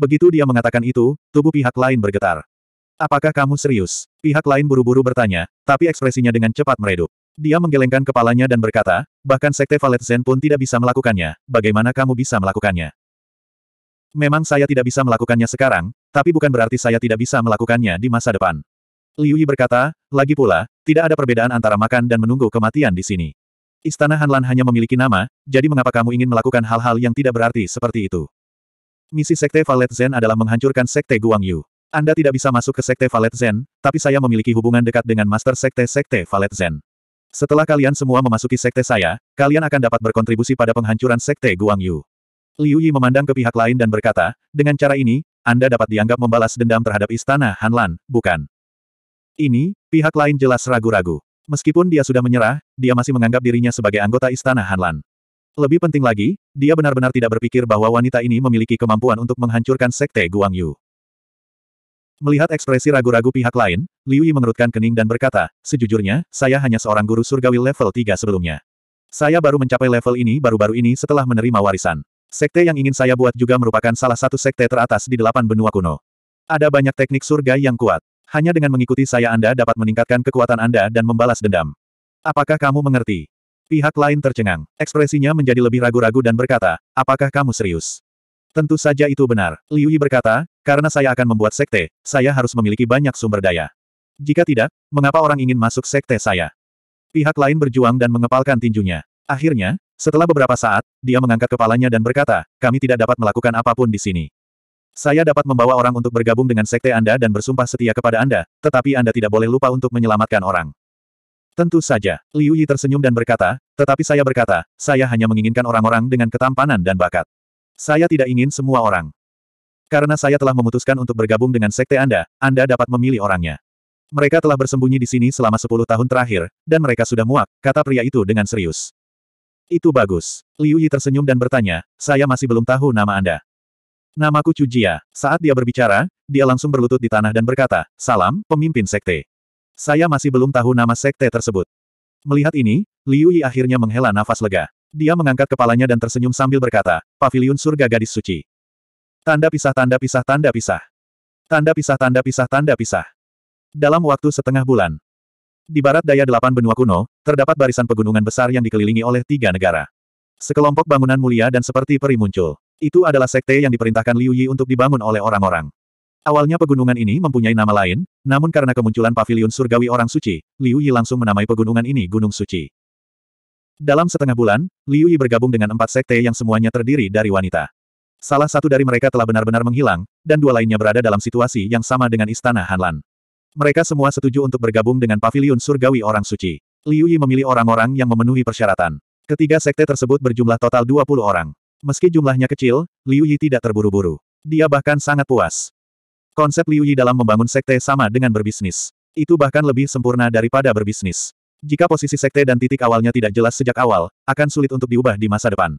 Begitu dia mengatakan itu, tubuh pihak lain bergetar. Apakah kamu serius? Pihak lain buru-buru bertanya, tapi ekspresinya dengan cepat meredup. Dia menggelengkan kepalanya dan berkata, bahkan Sekte Valet Zen pun tidak bisa melakukannya, bagaimana kamu bisa melakukannya? Memang saya tidak bisa melakukannya sekarang, tapi bukan berarti saya tidak bisa melakukannya di masa depan. Liu Yi berkata, lagi pula, tidak ada perbedaan antara makan dan menunggu kematian di sini. Istana Hanlan hanya memiliki nama, jadi mengapa kamu ingin melakukan hal-hal yang tidak berarti seperti itu? Misi Sekte Valet Zen adalah menghancurkan Sekte Guang Yu. Anda tidak bisa masuk ke Sekte Valet Zen, tapi saya memiliki hubungan dekat dengan Master Sekte Sekte Valet Zen. Setelah kalian semua memasuki Sekte saya, kalian akan dapat berkontribusi pada penghancuran Sekte Guang Yu. Liu Yi memandang ke pihak lain dan berkata, dengan cara ini, Anda dapat dianggap membalas dendam terhadap Istana Hanlan, bukan? Ini, pihak lain jelas ragu-ragu. Meskipun dia sudah menyerah, dia masih menganggap dirinya sebagai anggota Istana Hanlan. Lebih penting lagi, dia benar-benar tidak berpikir bahwa wanita ini memiliki kemampuan untuk menghancurkan sekte Guangyu. Melihat ekspresi ragu-ragu pihak lain, Liu Yi mengerutkan kening dan berkata, sejujurnya, saya hanya seorang guru surgawi level 3 sebelumnya. Saya baru mencapai level ini baru-baru ini setelah menerima warisan. Sekte yang ingin saya buat juga merupakan salah satu sekte teratas di delapan benua kuno. Ada banyak teknik surga yang kuat. Hanya dengan mengikuti saya Anda dapat meningkatkan kekuatan Anda dan membalas dendam. Apakah kamu mengerti? Pihak lain tercengang. Ekspresinya menjadi lebih ragu-ragu dan berkata, apakah kamu serius? Tentu saja itu benar. Liu Yi berkata, karena saya akan membuat sekte, saya harus memiliki banyak sumber daya. Jika tidak, mengapa orang ingin masuk sekte saya? Pihak lain berjuang dan mengepalkan tinjunya. Akhirnya, setelah beberapa saat, dia mengangkat kepalanya dan berkata, kami tidak dapat melakukan apapun di sini. Saya dapat membawa orang untuk bergabung dengan sekte Anda dan bersumpah setia kepada Anda, tetapi Anda tidak boleh lupa untuk menyelamatkan orang. Tentu saja, Liu Yi tersenyum dan berkata, tetapi saya berkata, saya hanya menginginkan orang-orang dengan ketampanan dan bakat. Saya tidak ingin semua orang. Karena saya telah memutuskan untuk bergabung dengan sekte Anda, Anda dapat memilih orangnya. Mereka telah bersembunyi di sini selama 10 tahun terakhir, dan mereka sudah muak, kata pria itu dengan serius. Itu bagus. Liu Yi tersenyum dan bertanya, saya masih belum tahu nama Anda. Namaku Chu Jia. Saat dia berbicara, dia langsung berlutut di tanah dan berkata, Salam, pemimpin sekte. Saya masih belum tahu nama sekte tersebut. Melihat ini, Liu Yi akhirnya menghela nafas lega. Dia mengangkat kepalanya dan tersenyum sambil berkata, Paviliun Surga Gadis Suci. Tanda pisah tanda pisah tanda pisah. Tanda pisah tanda pisah tanda pisah. Dalam waktu setengah bulan. Di barat daya delapan benua kuno, terdapat barisan pegunungan besar yang dikelilingi oleh tiga negara. Sekelompok bangunan mulia dan seperti peri muncul. Itu adalah sekte yang diperintahkan Liu Yi untuk dibangun oleh orang-orang. Awalnya pegunungan ini mempunyai nama lain, namun karena kemunculan paviliun surgawi orang suci, Liu Yi langsung menamai pegunungan ini Gunung Suci. Dalam setengah bulan, Liu Yi bergabung dengan empat sekte yang semuanya terdiri dari wanita. Salah satu dari mereka telah benar-benar menghilang, dan dua lainnya berada dalam situasi yang sama dengan Istana Hanlan. Mereka semua setuju untuk bergabung dengan paviliun surgawi orang suci. Liu Yi memilih orang-orang yang memenuhi persyaratan. Ketiga sekte tersebut berjumlah total 20 orang. Meski jumlahnya kecil, Liu Yi tidak terburu-buru. Dia bahkan sangat puas. Konsep Liu Yi dalam membangun sekte sama dengan berbisnis. Itu bahkan lebih sempurna daripada berbisnis. Jika posisi sekte dan titik awalnya tidak jelas sejak awal, akan sulit untuk diubah di masa depan.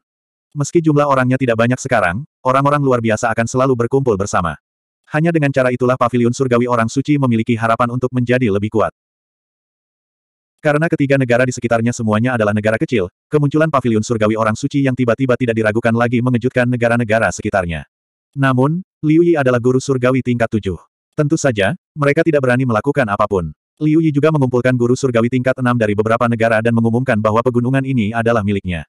Meski jumlah orangnya tidak banyak sekarang, orang-orang luar biasa akan selalu berkumpul bersama. Hanya dengan cara itulah pavilion surgawi orang suci memiliki harapan untuk menjadi lebih kuat. Karena ketiga negara di sekitarnya semuanya adalah negara kecil, kemunculan pavilion surgawi orang suci yang tiba-tiba tidak diragukan lagi mengejutkan negara-negara sekitarnya. Namun, Liu Yi adalah guru surgawi tingkat tujuh. Tentu saja, mereka tidak berani melakukan apapun. Liu Yi juga mengumpulkan guru surgawi tingkat enam dari beberapa negara dan mengumumkan bahwa pegunungan ini adalah miliknya.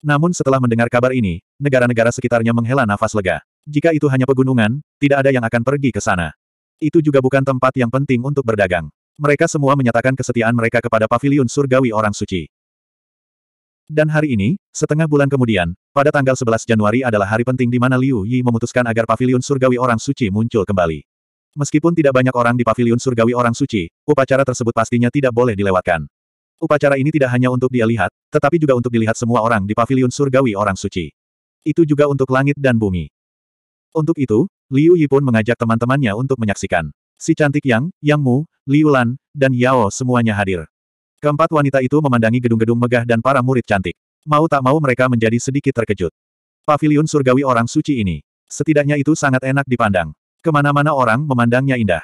Namun setelah mendengar kabar ini, negara-negara sekitarnya menghela nafas lega. Jika itu hanya pegunungan, tidak ada yang akan pergi ke sana. Itu juga bukan tempat yang penting untuk berdagang. Mereka semua menyatakan kesetiaan mereka kepada paviliun surgawi orang suci. Dan hari ini, setengah bulan kemudian, pada tanggal 11 Januari adalah hari penting di mana Liu Yi memutuskan agar pavilion surgawi orang suci muncul kembali. Meskipun tidak banyak orang di pavilion surgawi orang suci, upacara tersebut pastinya tidak boleh dilewatkan. Upacara ini tidak hanya untuk dia lihat, tetapi juga untuk dilihat semua orang di pavilion surgawi orang suci. Itu juga untuk langit dan bumi. Untuk itu, Liu Yi pun mengajak teman-temannya untuk menyaksikan. Si cantik Yang, Yang Mu, Liu Lan, dan Yao semuanya hadir. Keempat wanita itu memandangi gedung-gedung megah dan para murid cantik. Mau tak mau mereka menjadi sedikit terkejut. Paviliun surgawi orang suci ini. Setidaknya itu sangat enak dipandang. Kemana-mana orang memandangnya indah.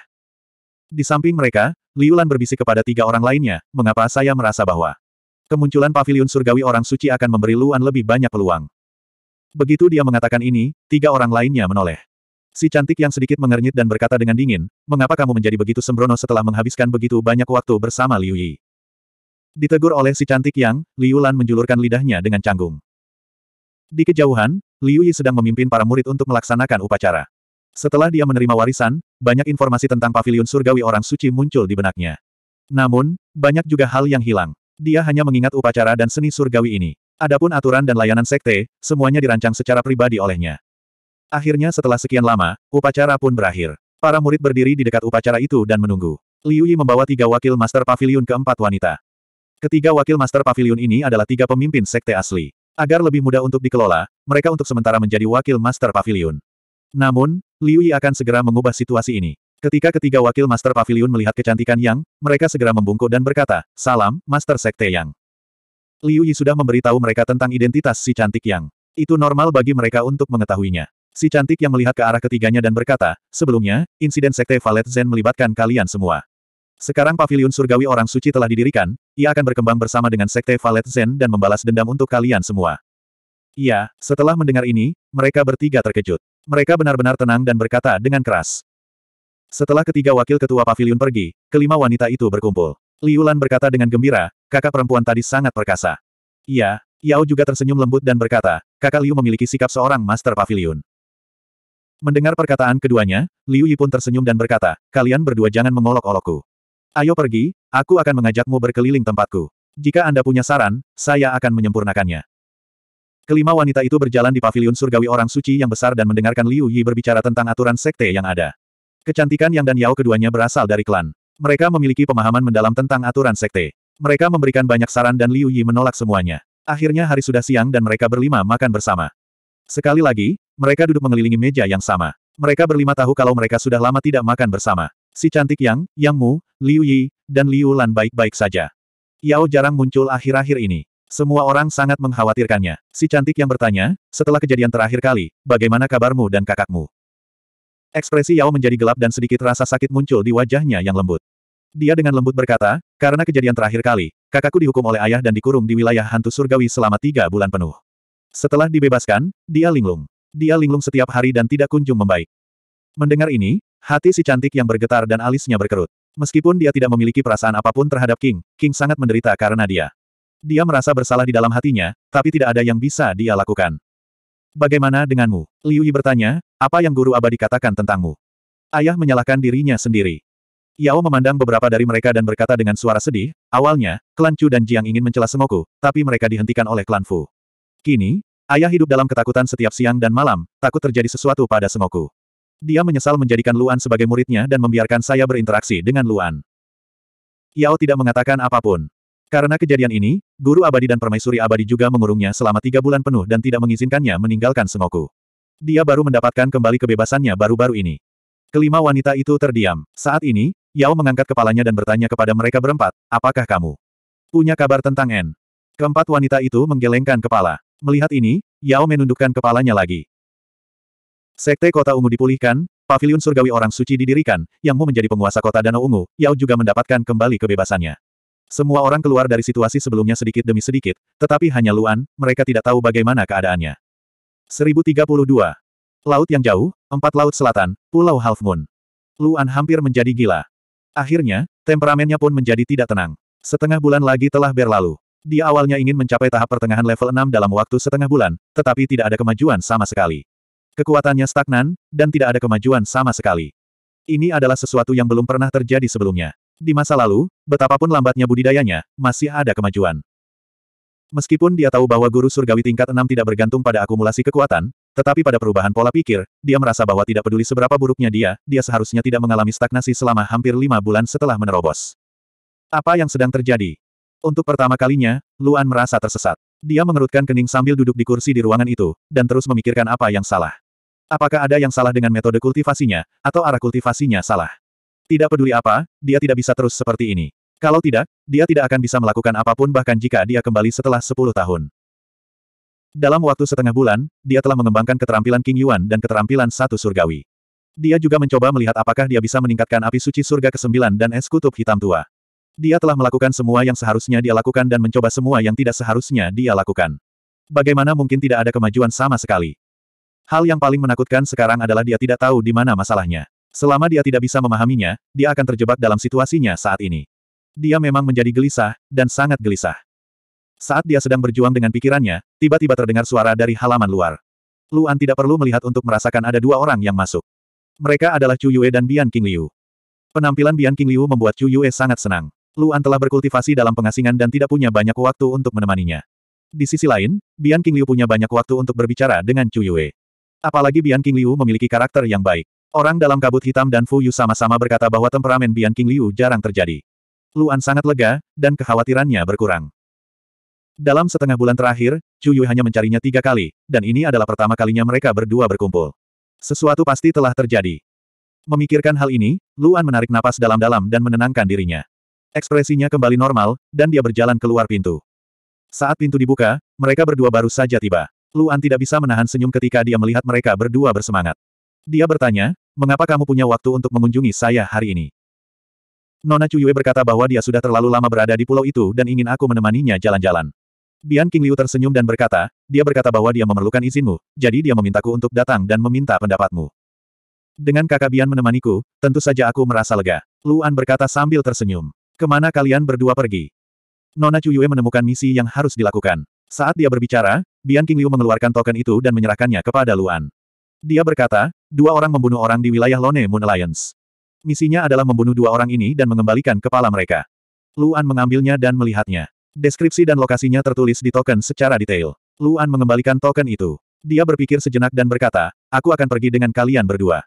Di samping mereka, Liulan berbisik kepada tiga orang lainnya, mengapa saya merasa bahwa kemunculan paviliun surgawi orang suci akan memberi Luan lebih banyak peluang. Begitu dia mengatakan ini, tiga orang lainnya menoleh. Si cantik yang sedikit mengernyit dan berkata dengan dingin, mengapa kamu menjadi begitu sembrono setelah menghabiskan begitu banyak waktu bersama Liu Yi? Ditegur oleh si cantik yang, Liu Lan menjulurkan lidahnya dengan canggung. Di kejauhan, Liu Yi sedang memimpin para murid untuk melaksanakan upacara. Setelah dia menerima warisan, banyak informasi tentang paviliun surgawi orang suci muncul di benaknya. Namun, banyak juga hal yang hilang. Dia hanya mengingat upacara dan seni surgawi ini. Adapun aturan dan layanan sekte, semuanya dirancang secara pribadi olehnya. Akhirnya setelah sekian lama, upacara pun berakhir. Para murid berdiri di dekat upacara itu dan menunggu. Liu Yi membawa tiga wakil Master Pavilion keempat wanita. Ketiga wakil master pavilion ini adalah tiga pemimpin sekte asli. Agar lebih mudah untuk dikelola, mereka untuk sementara menjadi wakil master pavilion. Namun, Liu Yi akan segera mengubah situasi ini. Ketika ketiga wakil master pavilion melihat kecantikan Yang, mereka segera membungkuk dan berkata, Salam, Master Sekte Yang. Liu Yi sudah memberitahu mereka tentang identitas si cantik Yang. Itu normal bagi mereka untuk mengetahuinya. Si cantik yang melihat ke arah ketiganya dan berkata, sebelumnya, insiden Sekte Valet Zen melibatkan kalian semua. Sekarang pavilion surgawi orang suci telah didirikan, ia akan berkembang bersama dengan Sekte Valet Zen dan membalas dendam untuk kalian semua. Iya, setelah mendengar ini, mereka bertiga terkejut. Mereka benar-benar tenang dan berkata dengan keras. Setelah ketiga wakil ketua pavilion pergi, kelima wanita itu berkumpul. Liulan berkata dengan gembira, kakak perempuan tadi sangat perkasa. Iya, Yao juga tersenyum lembut dan berkata, kakak Liu memiliki sikap seorang master pavilion. Mendengar perkataan keduanya, Liu Yi pun tersenyum dan berkata, kalian berdua jangan mengolok-olokku. Ayo pergi, aku akan mengajakmu berkeliling tempatku. Jika Anda punya saran, saya akan menyempurnakannya. Kelima wanita itu berjalan di paviliun surgawi orang suci yang besar dan mendengarkan Liu Yi berbicara tentang aturan sekte yang ada. Kecantikan Yang dan Yao keduanya berasal dari klan. Mereka memiliki pemahaman mendalam tentang aturan sekte. Mereka memberikan banyak saran dan Liu Yi menolak semuanya. Akhirnya hari sudah siang dan mereka berlima makan bersama. Sekali lagi, mereka duduk mengelilingi meja yang sama. Mereka berlima tahu kalau mereka sudah lama tidak makan bersama. Si cantik Yang, Yang Mu, Liu Yi, dan Liu Lan baik-baik saja. Yao jarang muncul akhir-akhir ini. Semua orang sangat mengkhawatirkannya. Si cantik yang bertanya, setelah kejadian terakhir kali, bagaimana kabarmu dan kakakmu? Ekspresi Yao menjadi gelap dan sedikit rasa sakit muncul di wajahnya yang lembut. Dia dengan lembut berkata, karena kejadian terakhir kali, kakakku dihukum oleh ayah dan dikurung di wilayah hantu surgawi selama tiga bulan penuh. Setelah dibebaskan, dia linglung. Dia linglung setiap hari dan tidak kunjung membaik. Mendengar ini, Hati si cantik yang bergetar dan alisnya berkerut. Meskipun dia tidak memiliki perasaan apapun terhadap King, King sangat menderita karena dia. Dia merasa bersalah di dalam hatinya, tapi tidak ada yang bisa dia lakukan. Bagaimana denganmu? Liu Yi bertanya, apa yang guru abadi katakan tentangmu? Ayah menyalahkan dirinya sendiri. Yao memandang beberapa dari mereka dan berkata dengan suara sedih, awalnya, klan Chu dan Jiang ingin mencela Semoku, tapi mereka dihentikan oleh klan Fu. Kini, ayah hidup dalam ketakutan setiap siang dan malam, takut terjadi sesuatu pada Semoku. Dia menyesal menjadikan Luan sebagai muridnya dan membiarkan saya berinteraksi dengan Luan. Yao tidak mengatakan apapun. Karena kejadian ini, guru abadi dan permaisuri abadi juga mengurungnya selama tiga bulan penuh dan tidak mengizinkannya meninggalkan Sengoku. Dia baru mendapatkan kembali kebebasannya baru-baru ini. Kelima wanita itu terdiam. Saat ini, Yao mengangkat kepalanya dan bertanya kepada mereka berempat, apakah kamu punya kabar tentang N? Keempat wanita itu menggelengkan kepala. Melihat ini, Yao menundukkan kepalanya lagi. Sekte Kota Ungu dipulihkan, Paviliun surgawi orang suci didirikan, Yang mau menjadi penguasa kota Danau Ungu, Yao juga mendapatkan kembali kebebasannya. Semua orang keluar dari situasi sebelumnya sedikit demi sedikit, tetapi hanya Luan, mereka tidak tahu bagaimana keadaannya. 1032. Laut yang jauh, empat laut selatan, Pulau Half Moon. Luan hampir menjadi gila. Akhirnya, temperamennya pun menjadi tidak tenang. Setengah bulan lagi telah berlalu. Dia awalnya ingin mencapai tahap pertengahan level 6 dalam waktu setengah bulan, tetapi tidak ada kemajuan sama sekali. Kekuatannya stagnan, dan tidak ada kemajuan sama sekali. Ini adalah sesuatu yang belum pernah terjadi sebelumnya. Di masa lalu, betapapun lambatnya budidayanya, masih ada kemajuan. Meskipun dia tahu bahwa guru surgawi tingkat 6 tidak bergantung pada akumulasi kekuatan, tetapi pada perubahan pola pikir, dia merasa bahwa tidak peduli seberapa buruknya dia, dia seharusnya tidak mengalami stagnasi selama hampir lima bulan setelah menerobos. Apa yang sedang terjadi? Untuk pertama kalinya, Luan merasa tersesat. Dia mengerutkan kening sambil duduk di kursi di ruangan itu, dan terus memikirkan apa yang salah. Apakah ada yang salah dengan metode kultivasinya, atau arah kultivasinya salah? Tidak peduli apa, dia tidak bisa terus seperti ini. Kalau tidak, dia tidak akan bisa melakukan apapun bahkan jika dia kembali setelah 10 tahun. Dalam waktu setengah bulan, dia telah mengembangkan keterampilan King Yuan dan keterampilan satu surgawi. Dia juga mencoba melihat apakah dia bisa meningkatkan api suci surga ke-9 dan es kutub hitam tua. Dia telah melakukan semua yang seharusnya dia lakukan dan mencoba semua yang tidak seharusnya dia lakukan. Bagaimana mungkin tidak ada kemajuan sama sekali? Hal yang paling menakutkan sekarang adalah dia tidak tahu di mana masalahnya. Selama dia tidak bisa memahaminya, dia akan terjebak dalam situasinya saat ini. Dia memang menjadi gelisah, dan sangat gelisah. Saat dia sedang berjuang dengan pikirannya, tiba-tiba terdengar suara dari halaman luar. Luan tidak perlu melihat untuk merasakan ada dua orang yang masuk. Mereka adalah Chu Yue dan Bian King Liu. Penampilan Bian King Liu membuat Chu Yue sangat senang. Luan telah berkultivasi dalam pengasingan dan tidak punya banyak waktu untuk menemaninya. Di sisi lain, Bian King Liu punya banyak waktu untuk berbicara dengan Chu Yue. Apalagi Bian King Liu memiliki karakter yang baik. Orang dalam kabut hitam dan Fu Yu sama-sama berkata bahwa temperamen Bian King Liu jarang terjadi. Luan sangat lega, dan kekhawatirannya berkurang. Dalam setengah bulan terakhir, Chu Yu hanya mencarinya tiga kali, dan ini adalah pertama kalinya mereka berdua berkumpul. Sesuatu pasti telah terjadi. Memikirkan hal ini, Luan menarik napas dalam-dalam dan menenangkan dirinya. Ekspresinya kembali normal, dan dia berjalan keluar pintu. Saat pintu dibuka, mereka berdua baru saja tiba. Luan tidak bisa menahan senyum ketika dia melihat mereka berdua bersemangat. Dia bertanya, mengapa kamu punya waktu untuk mengunjungi saya hari ini? Nona Cuyue berkata bahwa dia sudah terlalu lama berada di pulau itu dan ingin aku menemaninya jalan-jalan. Bian King Liu tersenyum dan berkata, dia berkata bahwa dia memerlukan izinmu, jadi dia memintaku untuk datang dan meminta pendapatmu. Dengan kakak Bian menemaniku, tentu saja aku merasa lega. Luan berkata sambil tersenyum. Kemana kalian berdua pergi? Nona Cuyue menemukan misi yang harus dilakukan. Saat dia berbicara, Bian King Liu mengeluarkan token itu dan menyerahkannya kepada Luan. Dia berkata, dua orang membunuh orang di wilayah Lone Moon Alliance. Misinya adalah membunuh dua orang ini dan mengembalikan kepala mereka. Luan mengambilnya dan melihatnya. Deskripsi dan lokasinya tertulis di token secara detail. Luan mengembalikan token itu. Dia berpikir sejenak dan berkata, aku akan pergi dengan kalian berdua.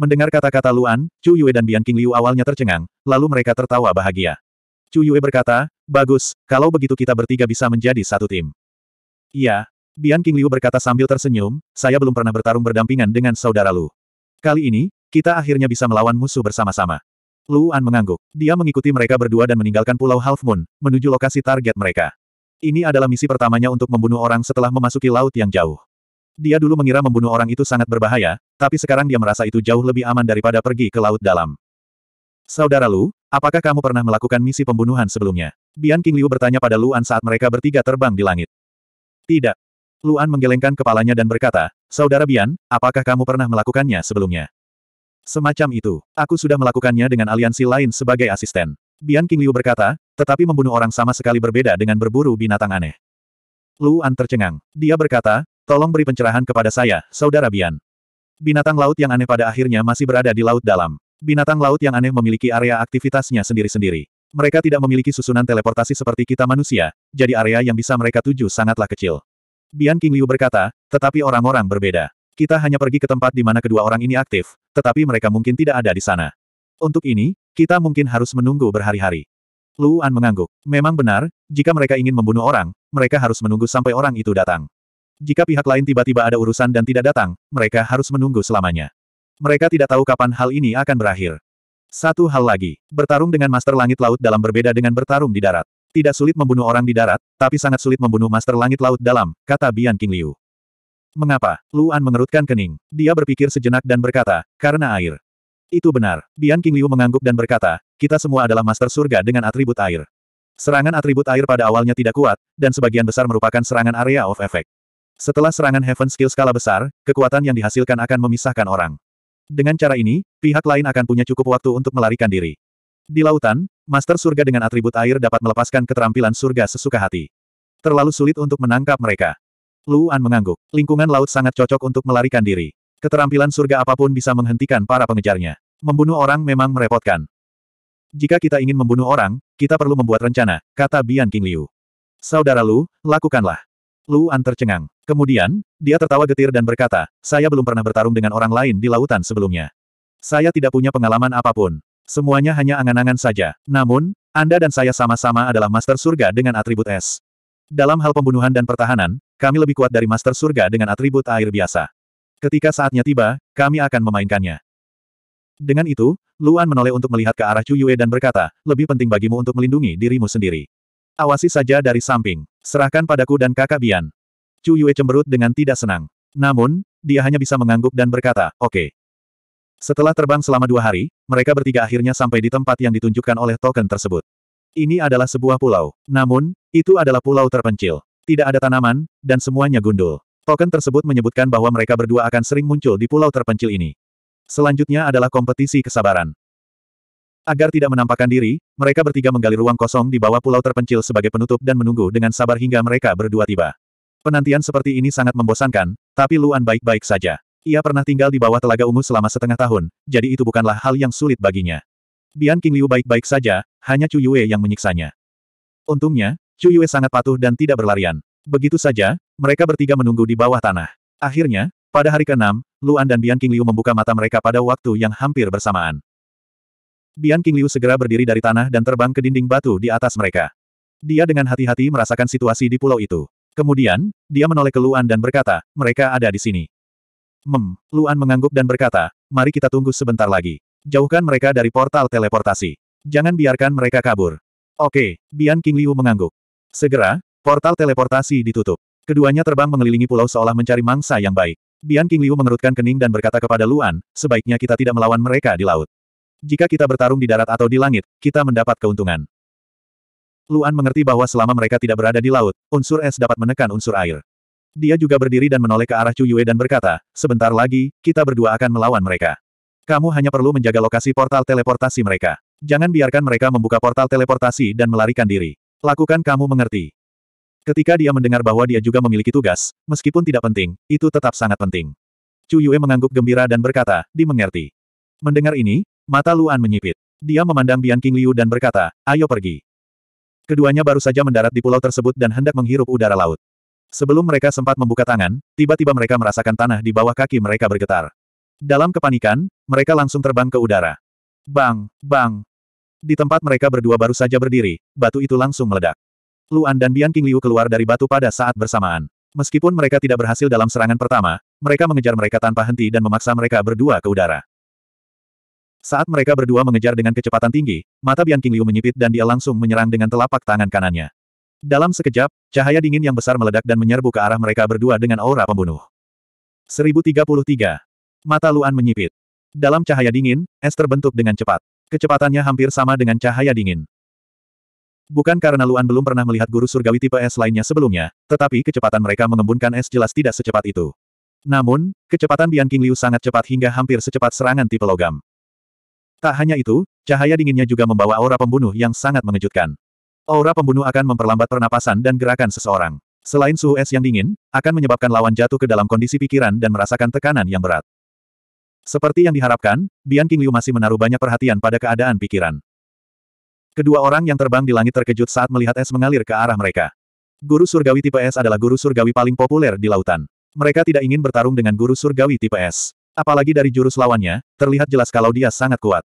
Mendengar kata-kata Luan, Chu Yue dan Bian King Liu awalnya tercengang, lalu mereka tertawa bahagia. Chu Yue berkata, bagus, kalau begitu kita bertiga bisa menjadi satu tim. Iya, Bian King Liu berkata sambil tersenyum, saya belum pernah bertarung berdampingan dengan saudara Lu. Kali ini, kita akhirnya bisa melawan musuh bersama-sama. Lu An mengangguk. Dia mengikuti mereka berdua dan meninggalkan Pulau Half Moon, menuju lokasi target mereka. Ini adalah misi pertamanya untuk membunuh orang setelah memasuki laut yang jauh. Dia dulu mengira membunuh orang itu sangat berbahaya, tapi sekarang dia merasa itu jauh lebih aman daripada pergi ke laut dalam. Saudara Lu, apakah kamu pernah melakukan misi pembunuhan sebelumnya? Bian King Liu bertanya pada Luan saat mereka bertiga terbang di langit. Tidak. Luan menggelengkan kepalanya dan berkata, Saudara Bian, apakah kamu pernah melakukannya sebelumnya? Semacam itu. Aku sudah melakukannya dengan aliansi lain sebagai asisten. Bian King Liu berkata, tetapi membunuh orang sama sekali berbeda dengan berburu binatang aneh. Luan tercengang. Dia berkata, tolong beri pencerahan kepada saya, Saudara Bian. Binatang laut yang aneh pada akhirnya masih berada di laut dalam. Binatang laut yang aneh memiliki area aktivitasnya sendiri-sendiri. Mereka tidak memiliki susunan teleportasi seperti kita manusia, jadi area yang bisa mereka tuju sangatlah kecil. Bian King Liu berkata, tetapi orang-orang berbeda. Kita hanya pergi ke tempat di mana kedua orang ini aktif, tetapi mereka mungkin tidak ada di sana. Untuk ini, kita mungkin harus menunggu berhari-hari. Luan mengangguk. Memang benar, jika mereka ingin membunuh orang, mereka harus menunggu sampai orang itu datang. Jika pihak lain tiba-tiba ada urusan dan tidak datang, mereka harus menunggu selamanya. Mereka tidak tahu kapan hal ini akan berakhir. Satu hal lagi, bertarung dengan Master Langit Laut dalam berbeda dengan bertarung di darat. Tidak sulit membunuh orang di darat, tapi sangat sulit membunuh Master Langit Laut dalam, kata Bian King Liu. Mengapa? Luan mengerutkan kening. Dia berpikir sejenak dan berkata, karena air. Itu benar. Bian King Liu mengangguk dan berkata, kita semua adalah master surga dengan atribut air. Serangan atribut air pada awalnya tidak kuat, dan sebagian besar merupakan serangan area of effect. Setelah serangan heaven skill skala besar, kekuatan yang dihasilkan akan memisahkan orang. Dengan cara ini, pihak lain akan punya cukup waktu untuk melarikan diri. Di lautan, Master Surga dengan atribut air dapat melepaskan keterampilan surga sesuka hati. Terlalu sulit untuk menangkap mereka. Luan mengangguk. Lingkungan laut sangat cocok untuk melarikan diri. Keterampilan surga apapun bisa menghentikan para pengejarnya. Membunuh orang memang merepotkan. Jika kita ingin membunuh orang, kita perlu membuat rencana, kata Bian King Liu. Saudara Lu, lakukanlah. Luan tercengang. Kemudian, dia tertawa getir dan berkata, saya belum pernah bertarung dengan orang lain di lautan sebelumnya. Saya tidak punya pengalaman apapun. Semuanya hanya angan-angan saja. Namun, Anda dan saya sama-sama adalah Master Surga dengan atribut es. Dalam hal pembunuhan dan pertahanan, kami lebih kuat dari Master Surga dengan atribut air biasa. Ketika saatnya tiba, kami akan memainkannya. Dengan itu, Luan menoleh untuk melihat ke arah Chu Yue dan berkata, lebih penting bagimu untuk melindungi dirimu sendiri. Awasi saja dari samping. Serahkan padaku dan kakak Bian. Chu Yue cemberut dengan tidak senang. Namun, dia hanya bisa mengangguk dan berkata, oke. Okay. Setelah terbang selama dua hari, mereka bertiga akhirnya sampai di tempat yang ditunjukkan oleh token tersebut. Ini adalah sebuah pulau. Namun, itu adalah pulau terpencil. Tidak ada tanaman, dan semuanya gundul. Token tersebut menyebutkan bahwa mereka berdua akan sering muncul di pulau terpencil ini. Selanjutnya adalah kompetisi kesabaran. Agar tidak menampakkan diri, mereka bertiga menggali ruang kosong di bawah pulau terpencil sebagai penutup dan menunggu dengan sabar hingga mereka berdua tiba. Penantian seperti ini sangat membosankan, tapi Luan baik-baik saja. Ia pernah tinggal di bawah telaga ungu selama setengah tahun, jadi itu bukanlah hal yang sulit baginya. Bian King Liu baik-baik saja, hanya Chu Yue yang menyiksanya. Untungnya, Chu Yue sangat patuh dan tidak berlarian. Begitu saja, mereka bertiga menunggu di bawah tanah. Akhirnya, pada hari ke-6, Luan dan Bian King Liu membuka mata mereka pada waktu yang hampir bersamaan. Bian King Liu segera berdiri dari tanah dan terbang ke dinding batu di atas mereka. Dia dengan hati-hati merasakan situasi di pulau itu. Kemudian, dia menoleh ke Luan dan berkata, mereka ada di sini. Mem, Luan mengangguk dan berkata, mari kita tunggu sebentar lagi. Jauhkan mereka dari portal teleportasi. Jangan biarkan mereka kabur. Oke, Bian King Liu mengangguk. Segera, portal teleportasi ditutup. Keduanya terbang mengelilingi pulau seolah mencari mangsa yang baik. Bian King Liu mengerutkan kening dan berkata kepada Luan, sebaiknya kita tidak melawan mereka di laut. Jika kita bertarung di darat atau di langit, kita mendapat keuntungan. Luan mengerti bahwa selama mereka tidak berada di laut, unsur es dapat menekan unsur air. Dia juga berdiri dan menoleh ke arah Chu Yue dan berkata, sebentar lagi, kita berdua akan melawan mereka. Kamu hanya perlu menjaga lokasi portal teleportasi mereka. Jangan biarkan mereka membuka portal teleportasi dan melarikan diri. Lakukan kamu mengerti. Ketika dia mendengar bahwa dia juga memiliki tugas, meskipun tidak penting, itu tetap sangat penting. Chu Yue mengangguk gembira dan berkata, dimengerti. Mendengar ini, Mata Luan menyipit. Dia memandang Bian King Liu dan berkata, ayo pergi. Keduanya baru saja mendarat di pulau tersebut dan hendak menghirup udara laut. Sebelum mereka sempat membuka tangan, tiba-tiba mereka merasakan tanah di bawah kaki mereka bergetar. Dalam kepanikan, mereka langsung terbang ke udara. Bang, bang. Di tempat mereka berdua baru saja berdiri, batu itu langsung meledak. Luan dan Bian King Liu keluar dari batu pada saat bersamaan. Meskipun mereka tidak berhasil dalam serangan pertama, mereka mengejar mereka tanpa henti dan memaksa mereka berdua ke udara. Saat mereka berdua mengejar dengan kecepatan tinggi, mata Bian Liu menyipit dan dia langsung menyerang dengan telapak tangan kanannya. Dalam sekejap, cahaya dingin yang besar meledak dan menyerbu ke arah mereka berdua dengan aura pembunuh. 1033. Mata Luan menyipit. Dalam cahaya dingin, es terbentuk dengan cepat. Kecepatannya hampir sama dengan cahaya dingin. Bukan karena Luan belum pernah melihat guru surgawi tipe es lainnya sebelumnya, tetapi kecepatan mereka mengembunkan es jelas tidak secepat itu. Namun, kecepatan Bian Liu sangat cepat hingga hampir secepat serangan tipe logam. Tak hanya itu, cahaya dinginnya juga membawa aura pembunuh yang sangat mengejutkan. Aura pembunuh akan memperlambat pernapasan dan gerakan seseorang. Selain suhu es yang dingin, akan menyebabkan lawan jatuh ke dalam kondisi pikiran dan merasakan tekanan yang berat. Seperti yang diharapkan, Bian Qingliu masih menaruh banyak perhatian pada keadaan pikiran. Kedua orang yang terbang di langit terkejut saat melihat es mengalir ke arah mereka. Guru surgawi tipe es adalah guru surgawi paling populer di lautan. Mereka tidak ingin bertarung dengan guru surgawi tipe es. Apalagi dari jurus lawannya, terlihat jelas kalau dia sangat kuat.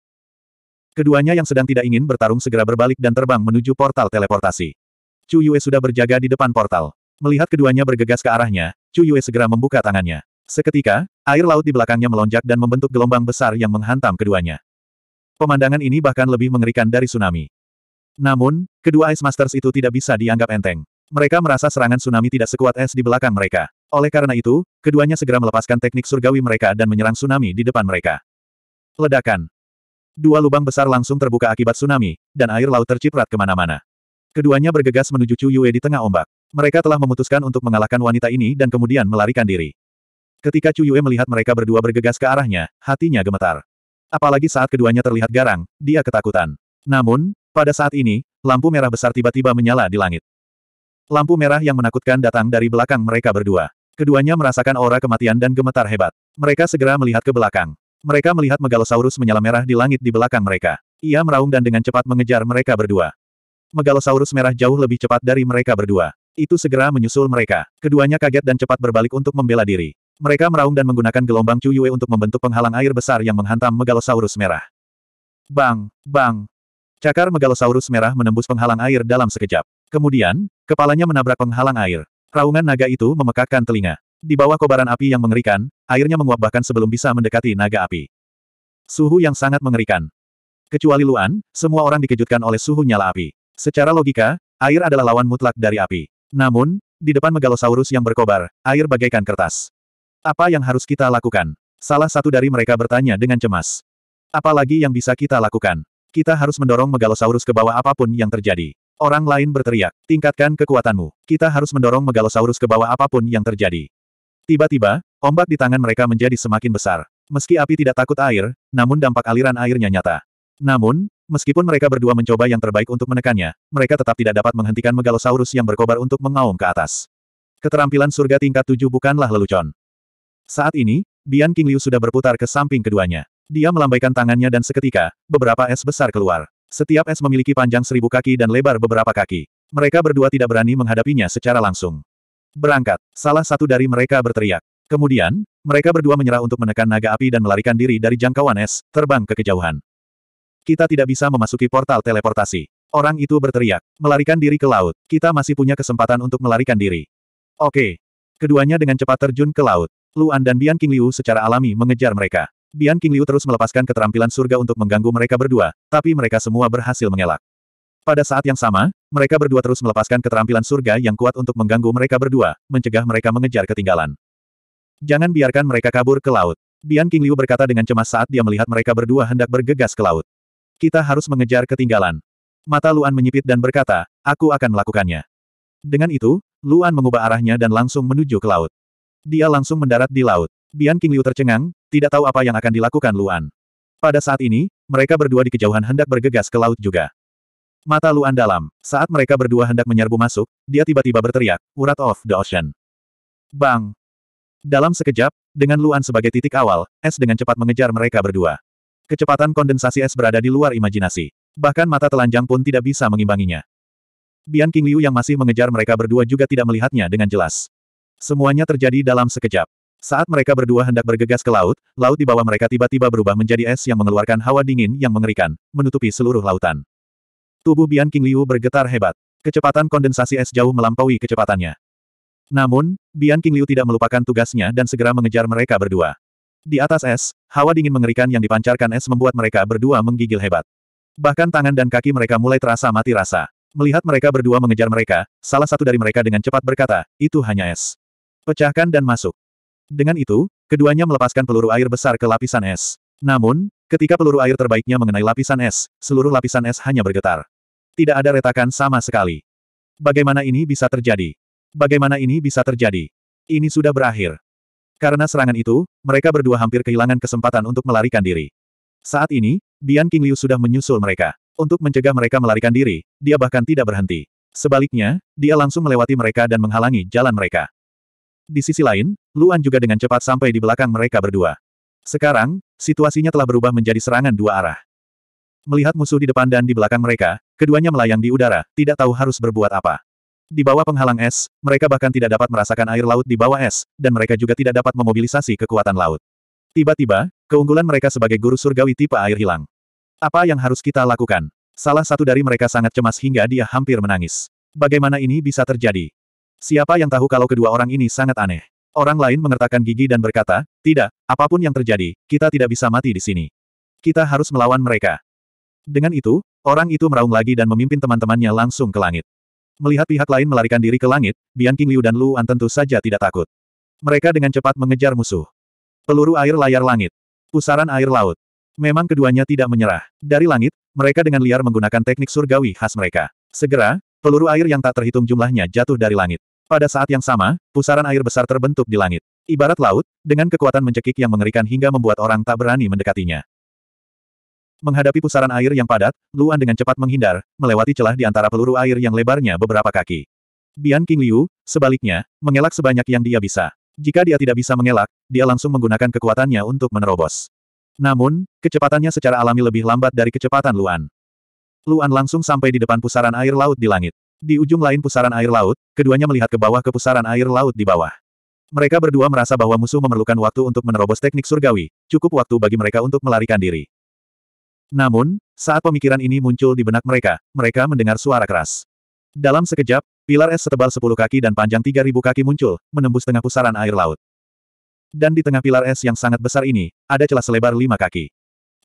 Keduanya yang sedang tidak ingin bertarung segera berbalik dan terbang menuju portal teleportasi. Chu Yue sudah berjaga di depan portal. Melihat keduanya bergegas ke arahnya, Chu Yue segera membuka tangannya. Seketika, air laut di belakangnya melonjak dan membentuk gelombang besar yang menghantam keduanya. Pemandangan ini bahkan lebih mengerikan dari tsunami. Namun, kedua Ice Masters itu tidak bisa dianggap enteng. Mereka merasa serangan tsunami tidak sekuat es di belakang mereka. Oleh karena itu, keduanya segera melepaskan teknik surgawi mereka dan menyerang tsunami di depan mereka. Ledakan. Dua lubang besar langsung terbuka akibat tsunami, dan air laut terciprat kemana-mana. Keduanya bergegas menuju Chu Yue di tengah ombak. Mereka telah memutuskan untuk mengalahkan wanita ini dan kemudian melarikan diri. Ketika Chu Yue melihat mereka berdua bergegas ke arahnya, hatinya gemetar. Apalagi saat keduanya terlihat garang, dia ketakutan. Namun, pada saat ini, lampu merah besar tiba-tiba menyala di langit. Lampu merah yang menakutkan datang dari belakang mereka berdua. Keduanya merasakan aura kematian dan gemetar hebat. Mereka segera melihat ke belakang. Mereka melihat Megalosaurus menyala merah di langit di belakang mereka. Ia meraung dan dengan cepat mengejar mereka berdua. Megalosaurus merah jauh lebih cepat dari mereka berdua. Itu segera menyusul mereka. Keduanya kaget dan cepat berbalik untuk membela diri. Mereka meraung dan menggunakan gelombang Chuyue untuk membentuk penghalang air besar yang menghantam Megalosaurus merah. Bang! Bang! Cakar Megalosaurus merah menembus penghalang air dalam sekejap. Kemudian, kepalanya menabrak penghalang air. Raungan naga itu memekakkan telinga. Di bawah kobaran api yang mengerikan, airnya menguap bahkan sebelum bisa mendekati naga api. Suhu yang sangat mengerikan. Kecuali Luan, semua orang dikejutkan oleh suhu nyala api. Secara logika, air adalah lawan mutlak dari api. Namun, di depan megalosaurus yang berkobar, air bagaikan kertas. Apa yang harus kita lakukan? Salah satu dari mereka bertanya dengan cemas. Apalagi yang bisa kita lakukan? Kita harus mendorong megalosaurus ke bawah apapun yang terjadi. Orang lain berteriak, tingkatkan kekuatanmu. Kita harus mendorong Megalosaurus ke bawah apapun yang terjadi. Tiba-tiba, ombak di tangan mereka menjadi semakin besar. Meski api tidak takut air, namun dampak aliran airnya nyata. Namun, meskipun mereka berdua mencoba yang terbaik untuk menekannya, mereka tetap tidak dapat menghentikan Megalosaurus yang berkobar untuk mengaum ke atas. Keterampilan surga tingkat tujuh bukanlah lelucon. Saat ini, Bian King Liu sudah berputar ke samping keduanya. Dia melambaikan tangannya dan seketika, beberapa es besar keluar. Setiap es memiliki panjang seribu kaki dan lebar beberapa kaki. Mereka berdua tidak berani menghadapinya secara langsung. Berangkat, salah satu dari mereka berteriak. Kemudian, mereka berdua menyerah untuk menekan naga api dan melarikan diri dari jangkauan es, terbang ke kejauhan. Kita tidak bisa memasuki portal teleportasi. Orang itu berteriak, melarikan diri ke laut. Kita masih punya kesempatan untuk melarikan diri. Oke. Keduanya dengan cepat terjun ke laut. Luan dan Bian Qingliu secara alami mengejar mereka. Bian King Liu terus melepaskan keterampilan surga untuk mengganggu mereka berdua, tapi mereka semua berhasil mengelak. Pada saat yang sama, mereka berdua terus melepaskan keterampilan surga yang kuat untuk mengganggu mereka berdua, mencegah mereka mengejar ketinggalan. Jangan biarkan mereka kabur ke laut. Bian King Liu berkata dengan cemas saat dia melihat mereka berdua hendak bergegas ke laut. Kita harus mengejar ketinggalan. Mata Luan menyipit dan berkata, aku akan melakukannya. Dengan itu, Luan mengubah arahnya dan langsung menuju ke laut. Dia langsung mendarat di laut. Bian King Liu tercengang, tidak tahu apa yang akan dilakukan Luan. Pada saat ini, mereka berdua di kejauhan hendak bergegas ke laut juga. Mata Luan dalam, saat mereka berdua hendak menyerbu masuk, dia tiba-tiba berteriak, Urat of the Ocean. Bang! Dalam sekejap, dengan Luan sebagai titik awal, es dengan cepat mengejar mereka berdua. Kecepatan kondensasi es berada di luar imajinasi. Bahkan mata telanjang pun tidak bisa mengimbanginya. Bian King Liu yang masih mengejar mereka berdua juga tidak melihatnya dengan jelas. Semuanya terjadi dalam sekejap. Saat mereka berdua hendak bergegas ke laut, laut di bawah mereka tiba-tiba berubah menjadi es yang mengeluarkan hawa dingin yang mengerikan, menutupi seluruh lautan. Tubuh Bian King Liu bergetar hebat. Kecepatan kondensasi es jauh melampaui kecepatannya. Namun, Bian King Liu tidak melupakan tugasnya dan segera mengejar mereka berdua. Di atas es, hawa dingin mengerikan yang dipancarkan es membuat mereka berdua menggigil hebat. Bahkan tangan dan kaki mereka mulai terasa mati rasa. Melihat mereka berdua mengejar mereka, salah satu dari mereka dengan cepat berkata, itu hanya es. Pecahkan dan masuk. Dengan itu, keduanya melepaskan peluru air besar ke lapisan es. Namun, ketika peluru air terbaiknya mengenai lapisan es, seluruh lapisan es hanya bergetar. Tidak ada retakan sama sekali. Bagaimana ini bisa terjadi? Bagaimana ini bisa terjadi? Ini sudah berakhir. Karena serangan itu, mereka berdua hampir kehilangan kesempatan untuk melarikan diri. Saat ini, Bian King Liu sudah menyusul mereka. Untuk mencegah mereka melarikan diri, dia bahkan tidak berhenti. Sebaliknya, dia langsung melewati mereka dan menghalangi jalan mereka. Di sisi lain, Luan juga dengan cepat sampai di belakang mereka berdua. Sekarang, situasinya telah berubah menjadi serangan dua arah. Melihat musuh di depan dan di belakang mereka, keduanya melayang di udara, tidak tahu harus berbuat apa. Di bawah penghalang es, mereka bahkan tidak dapat merasakan air laut di bawah es, dan mereka juga tidak dapat memobilisasi kekuatan laut. Tiba-tiba, keunggulan mereka sebagai guru surgawi tipe air hilang. Apa yang harus kita lakukan? Salah satu dari mereka sangat cemas hingga dia hampir menangis. Bagaimana ini bisa terjadi? Siapa yang tahu kalau kedua orang ini sangat aneh? Orang lain mengertakkan gigi dan berkata, tidak, apapun yang terjadi, kita tidak bisa mati di sini. Kita harus melawan mereka. Dengan itu, orang itu meraung lagi dan memimpin teman-temannya langsung ke langit. Melihat pihak lain melarikan diri ke langit, Bian King Liu dan Luan tentu saja tidak takut. Mereka dengan cepat mengejar musuh. Peluru air layar langit. Pusaran air laut. Memang keduanya tidak menyerah. Dari langit, mereka dengan liar menggunakan teknik surgawi khas mereka. Segera, Peluru air yang tak terhitung jumlahnya jatuh dari langit. Pada saat yang sama, pusaran air besar terbentuk di langit. Ibarat laut, dengan kekuatan mencekik yang mengerikan hingga membuat orang tak berani mendekatinya. Menghadapi pusaran air yang padat, Luan dengan cepat menghindar, melewati celah di antara peluru air yang lebarnya beberapa kaki. Bian King Liu, sebaliknya, mengelak sebanyak yang dia bisa. Jika dia tidak bisa mengelak, dia langsung menggunakan kekuatannya untuk menerobos. Namun, kecepatannya secara alami lebih lambat dari kecepatan Luan. Luan langsung sampai di depan pusaran air laut di langit. Di ujung lain pusaran air laut, keduanya melihat ke bawah ke pusaran air laut di bawah. Mereka berdua merasa bahwa musuh memerlukan waktu untuk menerobos teknik surgawi, cukup waktu bagi mereka untuk melarikan diri. Namun, saat pemikiran ini muncul di benak mereka, mereka mendengar suara keras. Dalam sekejap, pilar es setebal 10 kaki dan panjang 3000 kaki muncul, menembus tengah pusaran air laut. Dan di tengah pilar es yang sangat besar ini, ada celah selebar 5 kaki.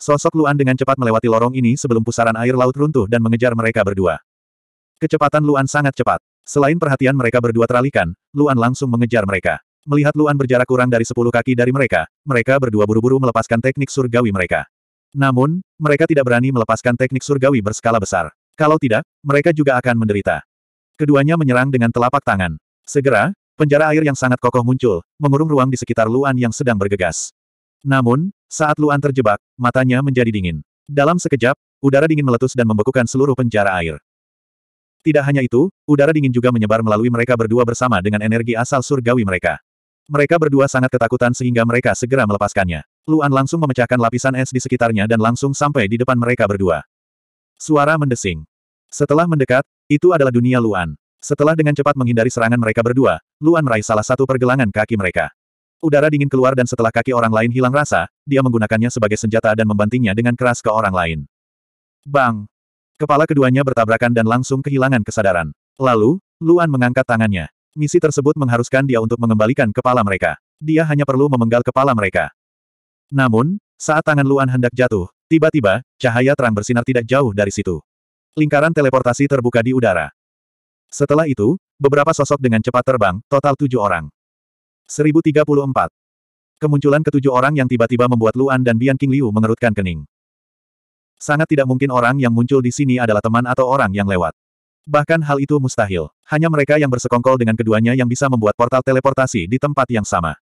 Sosok Luan dengan cepat melewati lorong ini sebelum pusaran air laut runtuh dan mengejar mereka berdua. Kecepatan Luan sangat cepat. Selain perhatian mereka berdua teralihkan, Luan langsung mengejar mereka. Melihat Luan berjarak kurang dari sepuluh kaki dari mereka, mereka berdua buru-buru melepaskan teknik surgawi mereka. Namun, mereka tidak berani melepaskan teknik surgawi berskala besar. Kalau tidak, mereka juga akan menderita. Keduanya menyerang dengan telapak tangan. Segera, penjara air yang sangat kokoh muncul, mengurung ruang di sekitar Luan yang sedang bergegas. Namun, saat Luan terjebak, matanya menjadi dingin. Dalam sekejap, udara dingin meletus dan membekukan seluruh penjara air. Tidak hanya itu, udara dingin juga menyebar melalui mereka berdua bersama dengan energi asal surgawi mereka. Mereka berdua sangat ketakutan sehingga mereka segera melepaskannya. Luan langsung memecahkan lapisan es di sekitarnya dan langsung sampai di depan mereka berdua. Suara mendesing. Setelah mendekat, itu adalah dunia Luan. Setelah dengan cepat menghindari serangan mereka berdua, Luan meraih salah satu pergelangan kaki mereka. Udara dingin keluar dan setelah kaki orang lain hilang rasa, dia menggunakannya sebagai senjata dan membantingnya dengan keras ke orang lain. Bang! Kepala keduanya bertabrakan dan langsung kehilangan kesadaran. Lalu, Luan mengangkat tangannya. Misi tersebut mengharuskan dia untuk mengembalikan kepala mereka. Dia hanya perlu memenggal kepala mereka. Namun, saat tangan Luan hendak jatuh, tiba-tiba, cahaya terang bersinar tidak jauh dari situ. Lingkaran teleportasi terbuka di udara. Setelah itu, beberapa sosok dengan cepat terbang, total tujuh orang. 1034. Kemunculan ketujuh orang yang tiba-tiba membuat Luan dan Bian King Liu mengerutkan kening. Sangat tidak mungkin orang yang muncul di sini adalah teman atau orang yang lewat. Bahkan hal itu mustahil. Hanya mereka yang bersekongkol dengan keduanya yang bisa membuat portal teleportasi di tempat yang sama.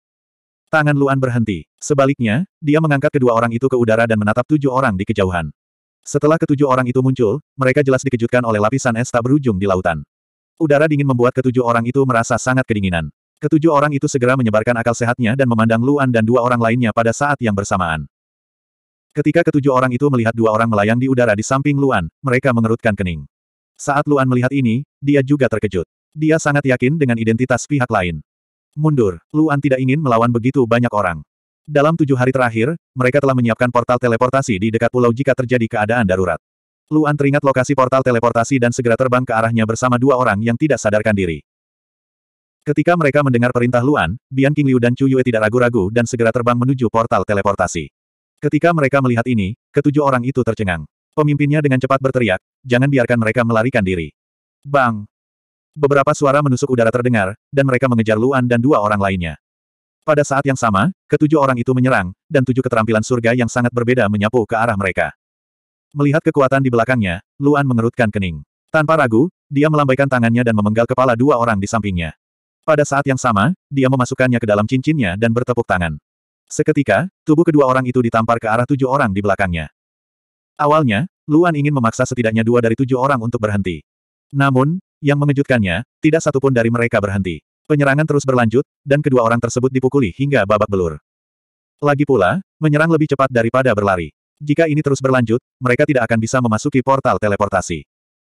Tangan Luan berhenti. Sebaliknya, dia mengangkat kedua orang itu ke udara dan menatap tujuh orang di kejauhan. Setelah ketujuh orang itu muncul, mereka jelas dikejutkan oleh lapisan es tak berujung di lautan. Udara dingin membuat ketujuh orang itu merasa sangat kedinginan. Ketujuh orang itu segera menyebarkan akal sehatnya dan memandang Luan dan dua orang lainnya pada saat yang bersamaan. Ketika ketujuh orang itu melihat dua orang melayang di udara di samping Luan, mereka mengerutkan kening. Saat Luan melihat ini, dia juga terkejut. Dia sangat yakin dengan identitas pihak lain. Mundur, Luan tidak ingin melawan begitu banyak orang. Dalam tujuh hari terakhir, mereka telah menyiapkan portal teleportasi di dekat pulau jika terjadi keadaan darurat. Luan teringat lokasi portal teleportasi dan segera terbang ke arahnya bersama dua orang yang tidak sadarkan diri. Ketika mereka mendengar perintah Luan, Bian King Liu dan Chu Yue tidak ragu-ragu dan segera terbang menuju portal teleportasi. Ketika mereka melihat ini, ketujuh orang itu tercengang. Pemimpinnya dengan cepat berteriak, jangan biarkan mereka melarikan diri. Bang! Beberapa suara menusuk udara terdengar, dan mereka mengejar Luan dan dua orang lainnya. Pada saat yang sama, ketujuh orang itu menyerang, dan tujuh keterampilan surga yang sangat berbeda menyapu ke arah mereka. Melihat kekuatan di belakangnya, Luan mengerutkan kening. Tanpa ragu, dia melambaikan tangannya dan memenggal kepala dua orang di sampingnya. Pada saat yang sama, dia memasukkannya ke dalam cincinnya dan bertepuk tangan. Seketika, tubuh kedua orang itu ditampar ke arah tujuh orang di belakangnya. Awalnya, Luan ingin memaksa setidaknya dua dari tujuh orang untuk berhenti. Namun, yang mengejutkannya, tidak satupun dari mereka berhenti. Penyerangan terus berlanjut, dan kedua orang tersebut dipukuli hingga babak belur. Lagi pula, menyerang lebih cepat daripada berlari. Jika ini terus berlanjut, mereka tidak akan bisa memasuki portal teleportasi.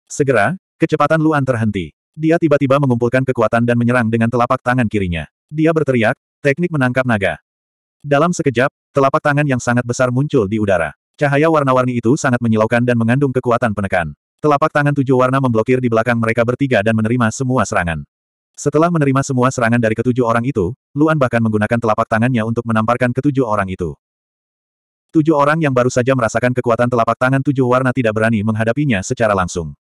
Segera, kecepatan Luan terhenti. Dia tiba-tiba mengumpulkan kekuatan dan menyerang dengan telapak tangan kirinya. Dia berteriak, teknik menangkap naga. Dalam sekejap, telapak tangan yang sangat besar muncul di udara. Cahaya warna-warni itu sangat menyilaukan dan mengandung kekuatan penekan. Telapak tangan tujuh warna memblokir di belakang mereka bertiga dan menerima semua serangan. Setelah menerima semua serangan dari ketujuh orang itu, Luan bahkan menggunakan telapak tangannya untuk menamparkan ketujuh orang itu. Tujuh orang yang baru saja merasakan kekuatan telapak tangan tujuh warna tidak berani menghadapinya secara langsung.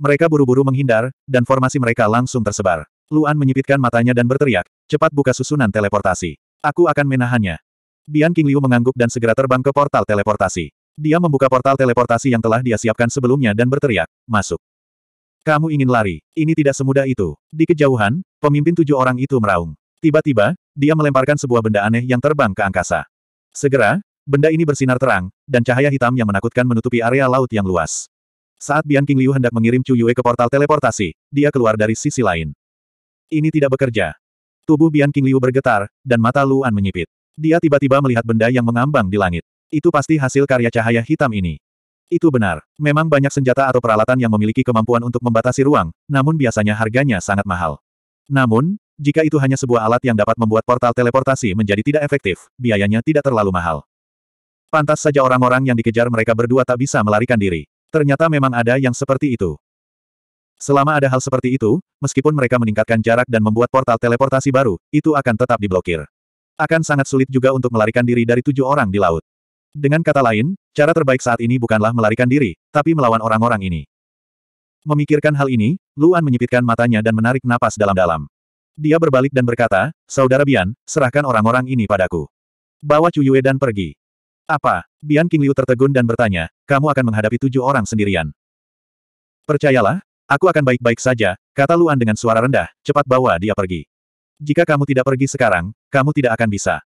Mereka buru-buru menghindar, dan formasi mereka langsung tersebar. Luan menyipitkan matanya dan berteriak, cepat buka susunan teleportasi. Aku akan menahannya. Bian Liu mengangguk dan segera terbang ke portal teleportasi. Dia membuka portal teleportasi yang telah dia siapkan sebelumnya dan berteriak, masuk. Kamu ingin lari, ini tidak semudah itu. Di kejauhan, pemimpin tujuh orang itu meraung. Tiba-tiba, dia melemparkan sebuah benda aneh yang terbang ke angkasa. Segera, benda ini bersinar terang, dan cahaya hitam yang menakutkan menutupi area laut yang luas. Saat Bian King Liu hendak mengirim Chu Yue ke portal teleportasi, dia keluar dari sisi lain. Ini tidak bekerja. Tubuh Bian King Liu bergetar, dan mata Luan menyipit. Dia tiba-tiba melihat benda yang mengambang di langit. Itu pasti hasil karya cahaya hitam ini. Itu benar. Memang banyak senjata atau peralatan yang memiliki kemampuan untuk membatasi ruang, namun biasanya harganya sangat mahal. Namun, jika itu hanya sebuah alat yang dapat membuat portal teleportasi menjadi tidak efektif, biayanya tidak terlalu mahal. Pantas saja orang-orang yang dikejar mereka berdua tak bisa melarikan diri. Ternyata memang ada yang seperti itu. Selama ada hal seperti itu, meskipun mereka meningkatkan jarak dan membuat portal teleportasi baru, itu akan tetap diblokir. Akan sangat sulit juga untuk melarikan diri dari tujuh orang di laut. Dengan kata lain, cara terbaik saat ini bukanlah melarikan diri, tapi melawan orang-orang ini. Memikirkan hal ini, Luan menyipitkan matanya dan menarik napas dalam-dalam. Dia berbalik dan berkata, Saudara Bian, serahkan orang-orang ini padaku. Bawa Cuyue dan pergi. Apa? Bian King Liu tertegun dan bertanya, kamu akan menghadapi tujuh orang sendirian. Percayalah, aku akan baik-baik saja, kata Luan dengan suara rendah, cepat bawa dia pergi. Jika kamu tidak pergi sekarang, kamu tidak akan bisa.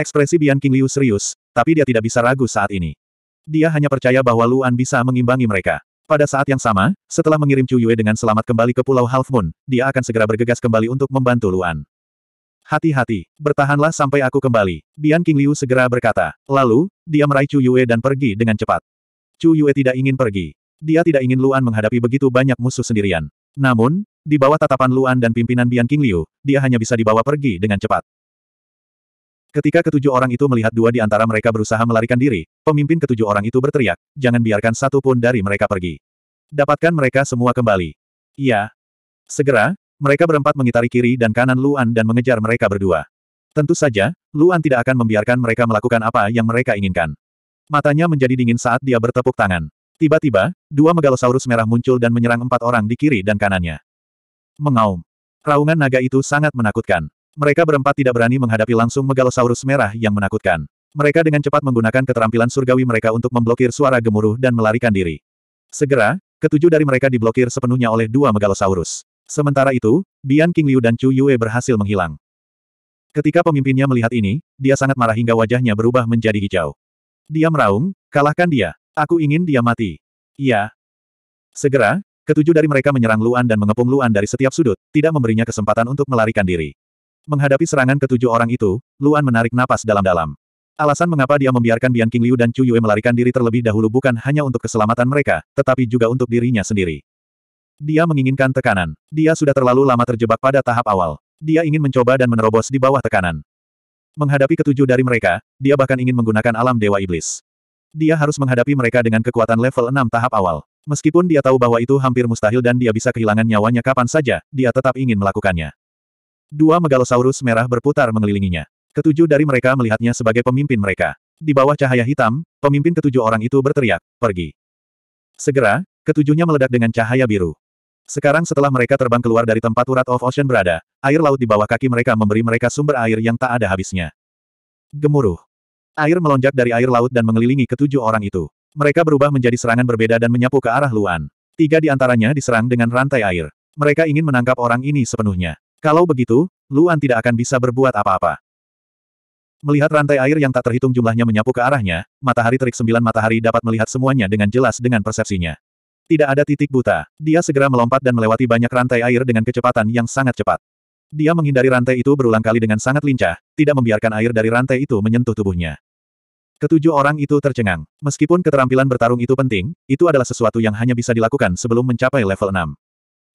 Ekspresi Bian King Liu serius, tapi dia tidak bisa ragu saat ini. Dia hanya percaya bahwa Luan bisa mengimbangi mereka. Pada saat yang sama, setelah mengirim Chu Yue dengan selamat kembali ke Pulau Half Moon, dia akan segera bergegas kembali untuk membantu Luan. Hati-hati, bertahanlah sampai aku kembali. Bian King Liu segera berkata. Lalu, dia meraih Chu Yue dan pergi dengan cepat. Chu Yue tidak ingin pergi. Dia tidak ingin Luan menghadapi begitu banyak musuh sendirian. Namun, di bawah tatapan Luan dan pimpinan Bian King Liu, dia hanya bisa dibawa pergi dengan cepat. Ketika ketujuh orang itu melihat dua di antara mereka berusaha melarikan diri, pemimpin ketujuh orang itu berteriak, jangan biarkan satu pun dari mereka pergi. Dapatkan mereka semua kembali. Iya. Segera, mereka berempat mengitari kiri dan kanan Luan dan mengejar mereka berdua. Tentu saja, Luan tidak akan membiarkan mereka melakukan apa yang mereka inginkan. Matanya menjadi dingin saat dia bertepuk tangan. Tiba-tiba, dua megalosaurus merah muncul dan menyerang empat orang di kiri dan kanannya. Mengaum. Raungan naga itu sangat menakutkan. Mereka berempat tidak berani menghadapi langsung megalosaurus merah yang menakutkan. Mereka dengan cepat menggunakan keterampilan surgawi mereka untuk memblokir suara gemuruh dan melarikan diri. Segera, ketujuh dari mereka diblokir sepenuhnya oleh dua megalosaurus. Sementara itu, Bian King Liu dan Chu Yue berhasil menghilang. Ketika pemimpinnya melihat ini, dia sangat marah hingga wajahnya berubah menjadi hijau. Dia meraung, kalahkan dia. Aku ingin dia mati. Iya. Segera, ketujuh dari mereka menyerang Luan dan mengepung Luan dari setiap sudut, tidak memberinya kesempatan untuk melarikan diri. Menghadapi serangan ketujuh orang itu, Luan menarik napas dalam-dalam. Alasan mengapa dia membiarkan Bian King Liu dan Chu Yue melarikan diri terlebih dahulu bukan hanya untuk keselamatan mereka, tetapi juga untuk dirinya sendiri. Dia menginginkan tekanan. Dia sudah terlalu lama terjebak pada tahap awal. Dia ingin mencoba dan menerobos di bawah tekanan. Menghadapi ketujuh dari mereka, dia bahkan ingin menggunakan alam Dewa Iblis. Dia harus menghadapi mereka dengan kekuatan level 6 tahap awal. Meskipun dia tahu bahwa itu hampir mustahil dan dia bisa kehilangan nyawanya kapan saja, dia tetap ingin melakukannya. Dua megalosaurus merah berputar mengelilinginya. Ketujuh dari mereka melihatnya sebagai pemimpin mereka. Di bawah cahaya hitam, pemimpin ketujuh orang itu berteriak, pergi. Segera, ketujuhnya meledak dengan cahaya biru. Sekarang setelah mereka terbang keluar dari tempat urat of ocean berada, air laut di bawah kaki mereka memberi mereka sumber air yang tak ada habisnya. Gemuruh. Air melonjak dari air laut dan mengelilingi ketujuh orang itu. Mereka berubah menjadi serangan berbeda dan menyapu ke arah Luan. Tiga di antaranya diserang dengan rantai air. Mereka ingin menangkap orang ini sepenuhnya. Kalau begitu, Luan tidak akan bisa berbuat apa-apa. Melihat rantai air yang tak terhitung jumlahnya menyapu ke arahnya, matahari terik sembilan matahari dapat melihat semuanya dengan jelas dengan persepsinya. Tidak ada titik buta. Dia segera melompat dan melewati banyak rantai air dengan kecepatan yang sangat cepat. Dia menghindari rantai itu berulang kali dengan sangat lincah, tidak membiarkan air dari rantai itu menyentuh tubuhnya. Ketujuh orang itu tercengang. Meskipun keterampilan bertarung itu penting, itu adalah sesuatu yang hanya bisa dilakukan sebelum mencapai level 6.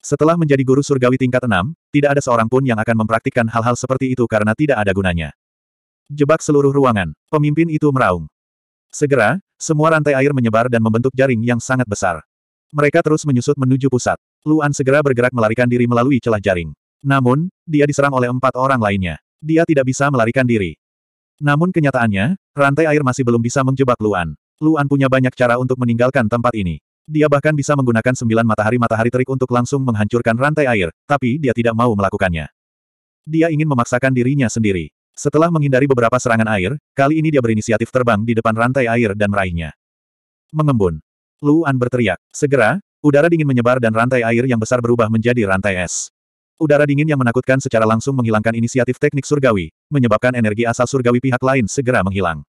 Setelah menjadi guru surgawi tingkat 6, tidak ada seorang pun yang akan mempraktikkan hal-hal seperti itu karena tidak ada gunanya. Jebak seluruh ruangan. Pemimpin itu meraung. Segera, semua rantai air menyebar dan membentuk jaring yang sangat besar. Mereka terus menyusut menuju pusat. Luan segera bergerak melarikan diri melalui celah jaring. Namun, dia diserang oleh empat orang lainnya. Dia tidak bisa melarikan diri. Namun kenyataannya, rantai air masih belum bisa menjebak Luan. Luan punya banyak cara untuk meninggalkan tempat ini. Dia bahkan bisa menggunakan sembilan matahari-matahari terik untuk langsung menghancurkan rantai air, tapi dia tidak mau melakukannya. Dia ingin memaksakan dirinya sendiri. Setelah menghindari beberapa serangan air, kali ini dia berinisiatif terbang di depan rantai air dan meraihnya. Mengembun. Luan berteriak. Segera, udara dingin menyebar dan rantai air yang besar berubah menjadi rantai es. Udara dingin yang menakutkan secara langsung menghilangkan inisiatif teknik surgawi, menyebabkan energi asal surgawi pihak lain segera menghilang.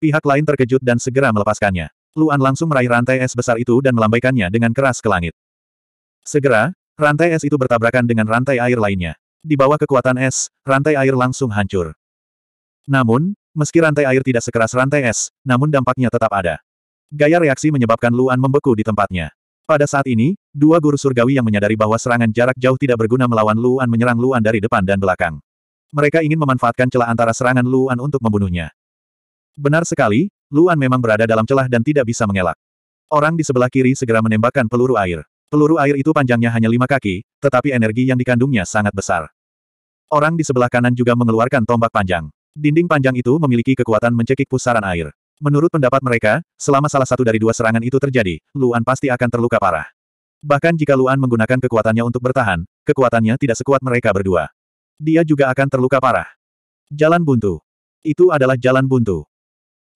Pihak lain terkejut dan segera melepaskannya. Luan langsung meraih rantai es besar itu dan melambaikannya dengan keras ke langit. Segera, rantai es itu bertabrakan dengan rantai air lainnya. Di bawah kekuatan es, rantai air langsung hancur. Namun, meski rantai air tidak sekeras rantai es, namun dampaknya tetap ada. Gaya reaksi menyebabkan Luan membeku di tempatnya. Pada saat ini, dua guru surgawi yang menyadari bahwa serangan jarak jauh tidak berguna melawan Luan menyerang Luan dari depan dan belakang. Mereka ingin memanfaatkan celah antara serangan Luan untuk membunuhnya. Benar sekali, Luan memang berada dalam celah dan tidak bisa mengelak. Orang di sebelah kiri segera menembakkan peluru air. Peluru air itu panjangnya hanya lima kaki, tetapi energi yang dikandungnya sangat besar. Orang di sebelah kanan juga mengeluarkan tombak panjang. Dinding panjang itu memiliki kekuatan mencekik pusaran air. Menurut pendapat mereka, selama salah satu dari dua serangan itu terjadi, Luan pasti akan terluka parah. Bahkan jika Luan menggunakan kekuatannya untuk bertahan, kekuatannya tidak sekuat mereka berdua. Dia juga akan terluka parah. Jalan buntu. Itu adalah jalan buntu.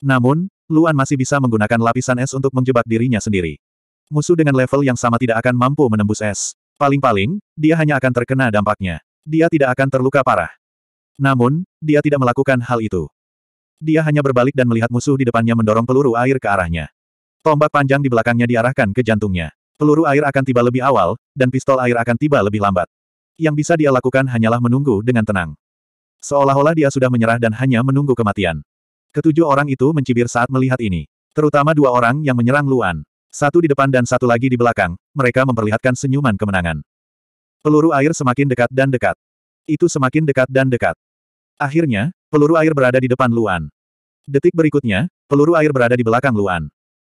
Namun, Luan masih bisa menggunakan lapisan es untuk menjebak dirinya sendiri. Musuh dengan level yang sama tidak akan mampu menembus es. Paling-paling, dia hanya akan terkena dampaknya. Dia tidak akan terluka parah. Namun, dia tidak melakukan hal itu. Dia hanya berbalik dan melihat musuh di depannya mendorong peluru air ke arahnya. Tombak panjang di belakangnya diarahkan ke jantungnya. Peluru air akan tiba lebih awal, dan pistol air akan tiba lebih lambat. Yang bisa dia lakukan hanyalah menunggu dengan tenang. Seolah-olah dia sudah menyerah dan hanya menunggu kematian. Ketujuh orang itu mencibir saat melihat ini. Terutama dua orang yang menyerang Luan. Satu di depan dan satu lagi di belakang, mereka memperlihatkan senyuman kemenangan. Peluru air semakin dekat dan dekat. Itu semakin dekat dan dekat. Akhirnya, Peluru air berada di depan Luan. Detik berikutnya, peluru air berada di belakang Luan.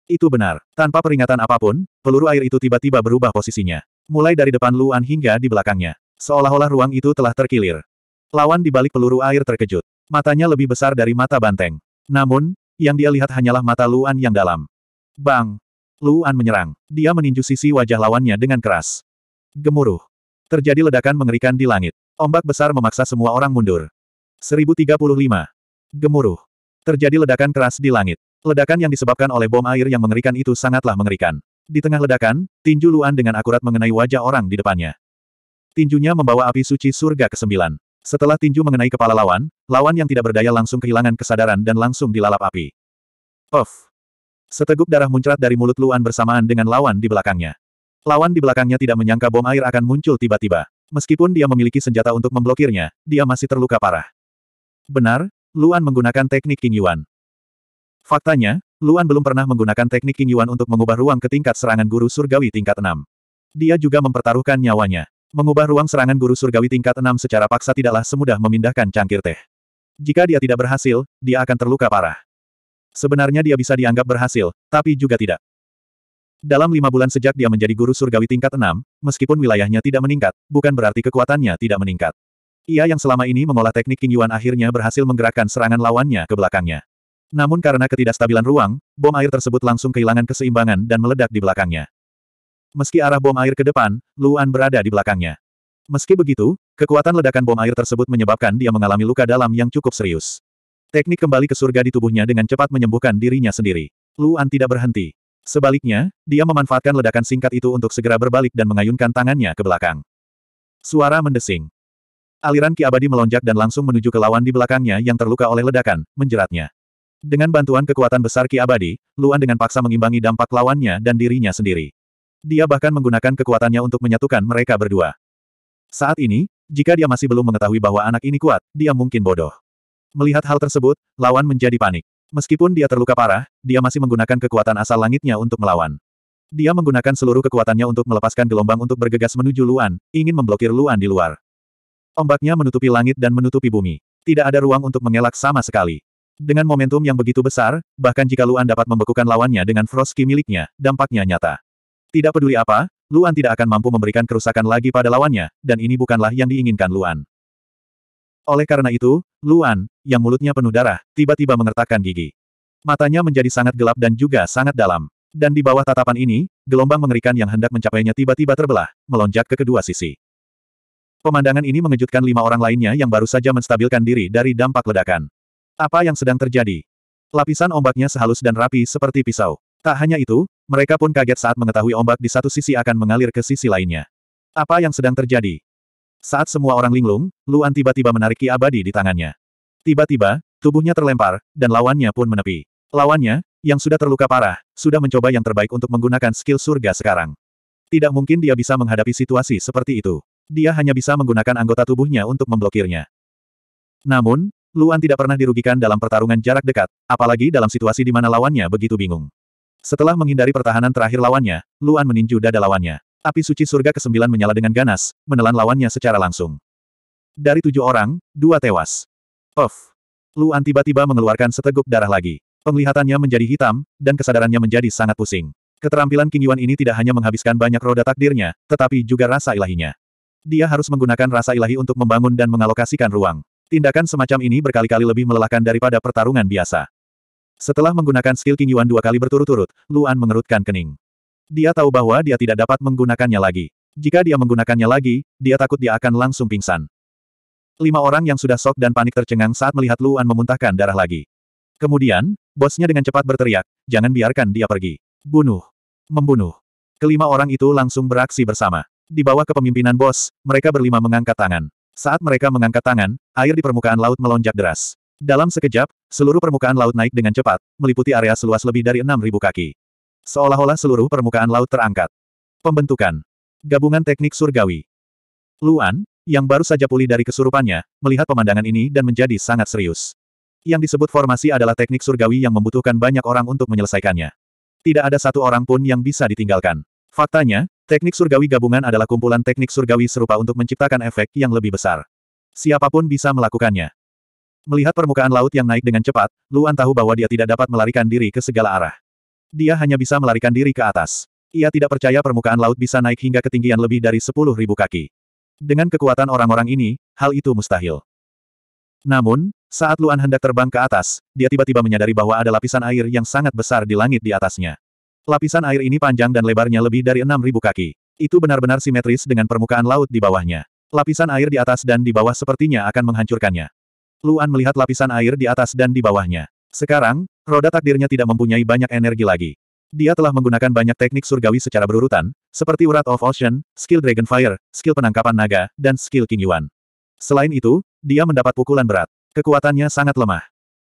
Itu benar. Tanpa peringatan apapun, peluru air itu tiba-tiba berubah posisinya. Mulai dari depan Luan hingga di belakangnya. Seolah-olah ruang itu telah terkilir. Lawan di balik peluru air terkejut. Matanya lebih besar dari mata banteng. Namun, yang dia lihat hanyalah mata Luan yang dalam. Bang! Luan menyerang. Dia meninju sisi wajah lawannya dengan keras. Gemuruh. Terjadi ledakan mengerikan di langit. Ombak besar memaksa semua orang mundur. 1035. Gemuruh. Terjadi ledakan keras di langit. Ledakan yang disebabkan oleh bom air yang mengerikan itu sangatlah mengerikan. Di tengah ledakan, tinju Luan dengan akurat mengenai wajah orang di depannya. Tinjunya membawa api suci surga ke-9. Setelah tinju mengenai kepala lawan, lawan yang tidak berdaya langsung kehilangan kesadaran dan langsung dilalap api. Off. Seteguk darah muncrat dari mulut Luan bersamaan dengan lawan di belakangnya. Lawan di belakangnya tidak menyangka bom air akan muncul tiba-tiba. Meskipun dia memiliki senjata untuk memblokirnya, dia masih terluka parah. Benar, Luan menggunakan teknik King Yuan. Faktanya, Luan belum pernah menggunakan teknik King Yuan untuk mengubah ruang ke tingkat serangan guru surgawi tingkat 6. Dia juga mempertaruhkan nyawanya. Mengubah ruang serangan guru surgawi tingkat 6 secara paksa tidaklah semudah memindahkan cangkir teh. Jika dia tidak berhasil, dia akan terluka parah. Sebenarnya dia bisa dianggap berhasil, tapi juga tidak. Dalam lima bulan sejak dia menjadi guru surgawi tingkat 6, meskipun wilayahnya tidak meningkat, bukan berarti kekuatannya tidak meningkat. Ia yang selama ini mengolah teknik King Yuan akhirnya berhasil menggerakkan serangan lawannya ke belakangnya. Namun karena ketidakstabilan ruang, bom air tersebut langsung kehilangan keseimbangan dan meledak di belakangnya. Meski arah bom air ke depan, Luan berada di belakangnya. Meski begitu, kekuatan ledakan bom air tersebut menyebabkan dia mengalami luka dalam yang cukup serius. Teknik kembali ke surga di tubuhnya dengan cepat menyembuhkan dirinya sendiri. Luan tidak berhenti. Sebaliknya, dia memanfaatkan ledakan singkat itu untuk segera berbalik dan mengayunkan tangannya ke belakang. Suara mendesing. Aliran ki abadi melonjak dan langsung menuju ke lawan di belakangnya yang terluka oleh ledakan, menjeratnya. Dengan bantuan kekuatan besar ki abadi, Luan dengan paksa mengimbangi dampak lawannya dan dirinya sendiri. Dia bahkan menggunakan kekuatannya untuk menyatukan mereka berdua. Saat ini, jika dia masih belum mengetahui bahwa anak ini kuat, dia mungkin bodoh. Melihat hal tersebut, lawan menjadi panik. Meskipun dia terluka parah, dia masih menggunakan kekuatan asal langitnya untuk melawan. Dia menggunakan seluruh kekuatannya untuk melepaskan gelombang untuk bergegas menuju Luan, ingin memblokir Luan di luar. Ombaknya menutupi langit dan menutupi bumi. Tidak ada ruang untuk mengelak sama sekali. Dengan momentum yang begitu besar, bahkan jika Luan dapat membekukan lawannya dengan Frosky miliknya, dampaknya nyata. Tidak peduli apa, Luan tidak akan mampu memberikan kerusakan lagi pada lawannya, dan ini bukanlah yang diinginkan Luan. Oleh karena itu, Luan, yang mulutnya penuh darah, tiba-tiba mengertakkan gigi. Matanya menjadi sangat gelap dan juga sangat dalam. Dan di bawah tatapan ini, gelombang mengerikan yang hendak mencapainya tiba-tiba terbelah, melonjak ke kedua sisi. Pemandangan ini mengejutkan lima orang lainnya yang baru saja menstabilkan diri dari dampak ledakan. Apa yang sedang terjadi? Lapisan ombaknya sehalus dan rapi seperti pisau. Tak hanya itu, mereka pun kaget saat mengetahui ombak di satu sisi akan mengalir ke sisi lainnya. Apa yang sedang terjadi? Saat semua orang linglung, Luan tiba-tiba menarik ki abadi di tangannya. Tiba-tiba, tubuhnya terlempar, dan lawannya pun menepi. Lawannya, yang sudah terluka parah, sudah mencoba yang terbaik untuk menggunakan skill surga sekarang. Tidak mungkin dia bisa menghadapi situasi seperti itu. Dia hanya bisa menggunakan anggota tubuhnya untuk memblokirnya. Namun, Luan tidak pernah dirugikan dalam pertarungan jarak dekat, apalagi dalam situasi di mana lawannya begitu bingung. Setelah menghindari pertahanan terakhir lawannya, Luan meninju dada lawannya. Api suci surga ke-9 menyala dengan ganas, menelan lawannya secara langsung. Dari tujuh orang, dua tewas. Of! Luan tiba-tiba mengeluarkan seteguk darah lagi. Penglihatannya menjadi hitam, dan kesadarannya menjadi sangat pusing. Keterampilan King Yuan ini tidak hanya menghabiskan banyak roda takdirnya, tetapi juga rasa ilahinya. Dia harus menggunakan rasa ilahi untuk membangun dan mengalokasikan ruang. Tindakan semacam ini berkali-kali lebih melelahkan daripada pertarungan biasa. Setelah menggunakan skill King Yuan dua kali berturut-turut, Luan mengerutkan kening. Dia tahu bahwa dia tidak dapat menggunakannya lagi. Jika dia menggunakannya lagi, dia takut dia akan langsung pingsan. Lima orang yang sudah sok dan panik tercengang saat melihat Luan memuntahkan darah lagi. Kemudian, bosnya dengan cepat berteriak, jangan biarkan dia pergi. Bunuh. Membunuh. Kelima orang itu langsung beraksi bersama. Di bawah kepemimpinan bos, mereka berlima mengangkat tangan. Saat mereka mengangkat tangan, air di permukaan laut melonjak deras. Dalam sekejap, seluruh permukaan laut naik dengan cepat, meliputi area seluas lebih dari 6.000 kaki. Seolah-olah seluruh permukaan laut terangkat. Pembentukan. Gabungan teknik surgawi. Luan, yang baru saja pulih dari kesurupannya, melihat pemandangan ini dan menjadi sangat serius. Yang disebut formasi adalah teknik surgawi yang membutuhkan banyak orang untuk menyelesaikannya. Tidak ada satu orang pun yang bisa ditinggalkan. Faktanya, Teknik surgawi gabungan adalah kumpulan teknik surgawi serupa untuk menciptakan efek yang lebih besar. Siapapun bisa melakukannya. Melihat permukaan laut yang naik dengan cepat, Luan tahu bahwa dia tidak dapat melarikan diri ke segala arah. Dia hanya bisa melarikan diri ke atas. Ia tidak percaya permukaan laut bisa naik hingga ketinggian lebih dari 10.000 kaki. Dengan kekuatan orang-orang ini, hal itu mustahil. Namun, saat Luan hendak terbang ke atas, dia tiba-tiba menyadari bahwa ada lapisan air yang sangat besar di langit di atasnya. Lapisan air ini panjang dan lebarnya lebih dari 6.000 kaki. Itu benar-benar simetris dengan permukaan laut di bawahnya. Lapisan air di atas dan di bawah sepertinya akan menghancurkannya. Luan melihat lapisan air di atas dan di bawahnya. Sekarang, roda takdirnya tidak mempunyai banyak energi lagi. Dia telah menggunakan banyak teknik surgawi secara berurutan, seperti Urat of Ocean, skill Dragon Fire, skill penangkapan naga, dan skill King Yuan. Selain itu, dia mendapat pukulan berat. Kekuatannya sangat lemah.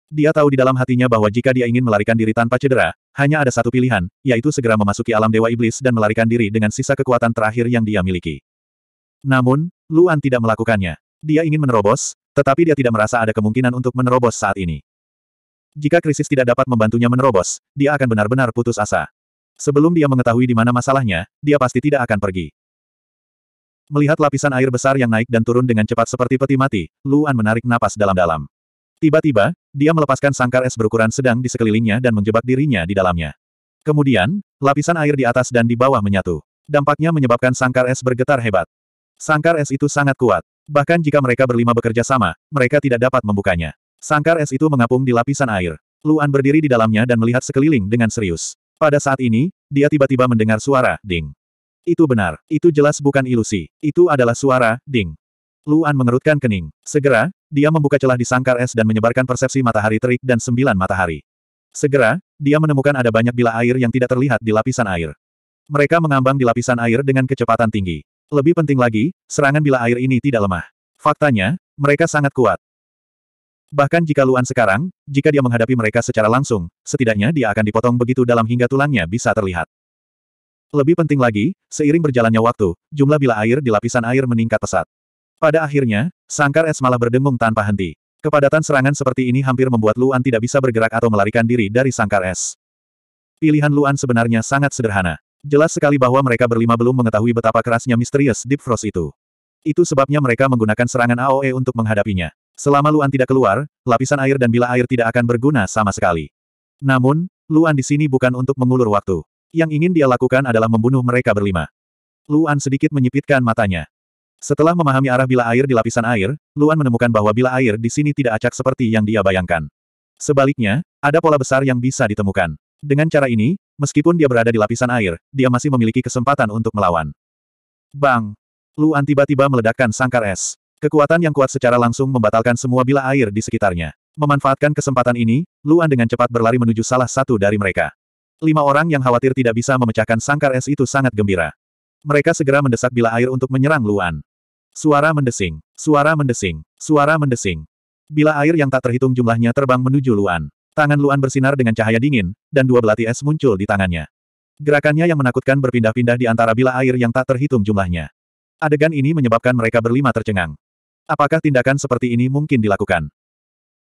Dia tahu di dalam hatinya bahwa jika dia ingin melarikan diri tanpa cedera, hanya ada satu pilihan, yaitu segera memasuki alam Dewa Iblis dan melarikan diri dengan sisa kekuatan terakhir yang dia miliki. Namun, Luan tidak melakukannya. Dia ingin menerobos, tetapi dia tidak merasa ada kemungkinan untuk menerobos saat ini. Jika krisis tidak dapat membantunya menerobos, dia akan benar-benar putus asa. Sebelum dia mengetahui di mana masalahnya, dia pasti tidak akan pergi. Melihat lapisan air besar yang naik dan turun dengan cepat seperti peti mati, Luan menarik napas dalam-dalam. Tiba-tiba, dia melepaskan sangkar es berukuran sedang di sekelilingnya dan menjebak dirinya di dalamnya. Kemudian, lapisan air di atas dan di bawah menyatu. Dampaknya menyebabkan sangkar es bergetar hebat. Sangkar es itu sangat kuat. Bahkan jika mereka berlima bekerja sama, mereka tidak dapat membukanya. Sangkar es itu mengapung di lapisan air. Luan berdiri di dalamnya dan melihat sekeliling dengan serius. Pada saat ini, dia tiba-tiba mendengar suara, ding. Itu benar, itu jelas bukan ilusi, itu adalah suara, ding. Luan mengerutkan kening. Segera, dia membuka celah di sangkar es dan menyebarkan persepsi matahari terik dan sembilan matahari. Segera, dia menemukan ada banyak bila air yang tidak terlihat di lapisan air. Mereka mengambang di lapisan air dengan kecepatan tinggi. Lebih penting lagi, serangan bila air ini tidak lemah. Faktanya, mereka sangat kuat. Bahkan jika Luan sekarang, jika dia menghadapi mereka secara langsung, setidaknya dia akan dipotong begitu dalam hingga tulangnya bisa terlihat. Lebih penting lagi, seiring berjalannya waktu, jumlah bila air di lapisan air meningkat pesat. Pada akhirnya, sangkar es malah berdengung tanpa henti. Kepadatan serangan seperti ini hampir membuat Luan tidak bisa bergerak atau melarikan diri dari sangkar es. Pilihan Luan sebenarnya sangat sederhana. Jelas sekali bahwa mereka berlima belum mengetahui betapa kerasnya misterius Deep Frost itu. Itu sebabnya mereka menggunakan serangan AOE untuk menghadapinya. Selama Luan tidak keluar, lapisan air dan bila air tidak akan berguna sama sekali. Namun, Luan di sini bukan untuk mengulur waktu. Yang ingin dia lakukan adalah membunuh mereka berlima. Luan sedikit menyipitkan matanya. Setelah memahami arah bila air di lapisan air, Luan menemukan bahwa bila air di sini tidak acak seperti yang dia bayangkan. Sebaliknya, ada pola besar yang bisa ditemukan. Dengan cara ini, meskipun dia berada di lapisan air, dia masih memiliki kesempatan untuk melawan. Bang! Luan tiba-tiba meledakkan sangkar es. Kekuatan yang kuat secara langsung membatalkan semua bila air di sekitarnya. Memanfaatkan kesempatan ini, Luan dengan cepat berlari menuju salah satu dari mereka. Lima orang yang khawatir tidak bisa memecahkan sangkar es itu sangat gembira. Mereka segera mendesak bila air untuk menyerang Luan. Suara mendesing, suara mendesing, suara mendesing. Bila air yang tak terhitung jumlahnya terbang menuju Luan. Tangan Luan bersinar dengan cahaya dingin, dan dua belati es muncul di tangannya. Gerakannya yang menakutkan berpindah-pindah di antara bila air yang tak terhitung jumlahnya. Adegan ini menyebabkan mereka berlima tercengang. Apakah tindakan seperti ini mungkin dilakukan?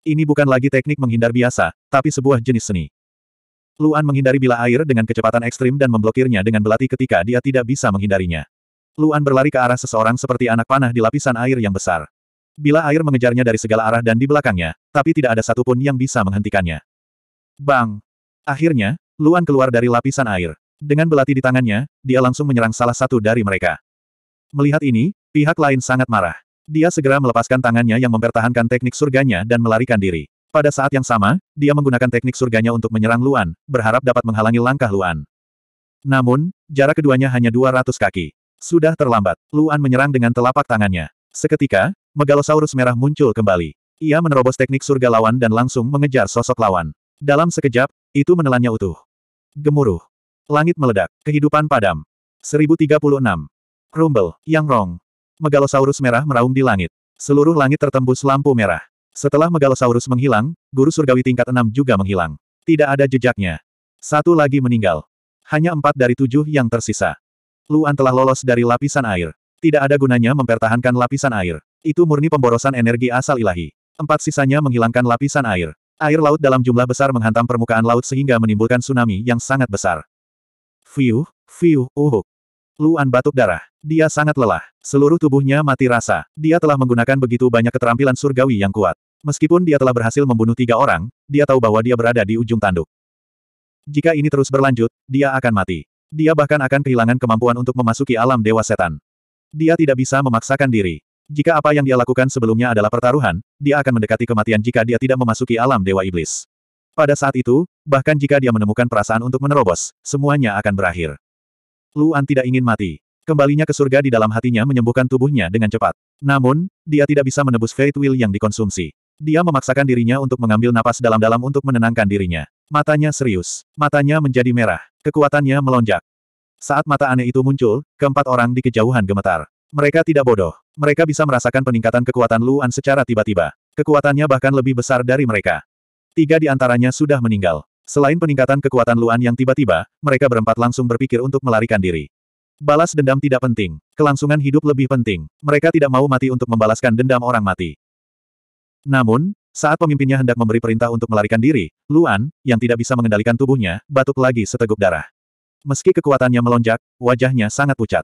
Ini bukan lagi teknik menghindar biasa, tapi sebuah jenis seni. Luan menghindari bila air dengan kecepatan ekstrim dan memblokirnya dengan belati ketika dia tidak bisa menghindarinya. Luan berlari ke arah seseorang seperti anak panah di lapisan air yang besar. Bila air mengejarnya dari segala arah dan di belakangnya, tapi tidak ada satupun yang bisa menghentikannya. Bang! Akhirnya, Luan keluar dari lapisan air. Dengan belati di tangannya, dia langsung menyerang salah satu dari mereka. Melihat ini, pihak lain sangat marah. Dia segera melepaskan tangannya yang mempertahankan teknik surganya dan melarikan diri. Pada saat yang sama, dia menggunakan teknik surganya untuk menyerang Luan, berharap dapat menghalangi langkah Luan. Namun, jarak keduanya hanya 200 kaki. Sudah terlambat, Luan menyerang dengan telapak tangannya. Seketika, Megalosaurus merah muncul kembali. Ia menerobos teknik surga lawan dan langsung mengejar sosok lawan. Dalam sekejap, itu menelannya utuh. Gemuruh. Langit meledak, kehidupan padam. 1036. Rumble, Yang Rong. Megalosaurus merah meraung di langit. Seluruh langit tertembus lampu merah. Setelah Megalosaurus menghilang, guru surgawi tingkat enam juga menghilang. Tidak ada jejaknya. Satu lagi meninggal. Hanya empat dari tujuh yang tersisa. Luan telah lolos dari lapisan air. Tidak ada gunanya mempertahankan lapisan air. Itu murni pemborosan energi asal ilahi. Empat sisanya menghilangkan lapisan air. Air laut dalam jumlah besar menghantam permukaan laut sehingga menimbulkan tsunami yang sangat besar. Fiu, fiu, uhuk. Luan batuk darah. Dia sangat lelah. Seluruh tubuhnya mati rasa. Dia telah menggunakan begitu banyak keterampilan surgawi yang kuat. Meskipun dia telah berhasil membunuh tiga orang, dia tahu bahwa dia berada di ujung tanduk. Jika ini terus berlanjut, dia akan mati. Dia bahkan akan kehilangan kemampuan untuk memasuki alam dewa setan. Dia tidak bisa memaksakan diri. Jika apa yang dia lakukan sebelumnya adalah pertaruhan, dia akan mendekati kematian jika dia tidak memasuki alam dewa iblis. Pada saat itu, bahkan jika dia menemukan perasaan untuk menerobos, semuanya akan berakhir. Luan tidak ingin mati. Kembalinya ke surga di dalam hatinya menyembuhkan tubuhnya dengan cepat. Namun, dia tidak bisa menebus Fate Will yang dikonsumsi. Dia memaksakan dirinya untuk mengambil napas dalam-dalam untuk menenangkan dirinya. Matanya serius. Matanya menjadi merah. Kekuatannya melonjak. Saat mata aneh itu muncul, keempat orang di kejauhan gemetar. Mereka tidak bodoh. Mereka bisa merasakan peningkatan kekuatan Luan secara tiba-tiba. Kekuatannya bahkan lebih besar dari mereka. Tiga di antaranya sudah meninggal. Selain peningkatan kekuatan Luan yang tiba-tiba, mereka berempat langsung berpikir untuk melarikan diri. Balas dendam tidak penting. Kelangsungan hidup lebih penting. Mereka tidak mau mati untuk membalaskan dendam orang mati. Namun, saat pemimpinnya hendak memberi perintah untuk melarikan diri, Luan, yang tidak bisa mengendalikan tubuhnya, batuk lagi seteguk darah. Meski kekuatannya melonjak, wajahnya sangat pucat.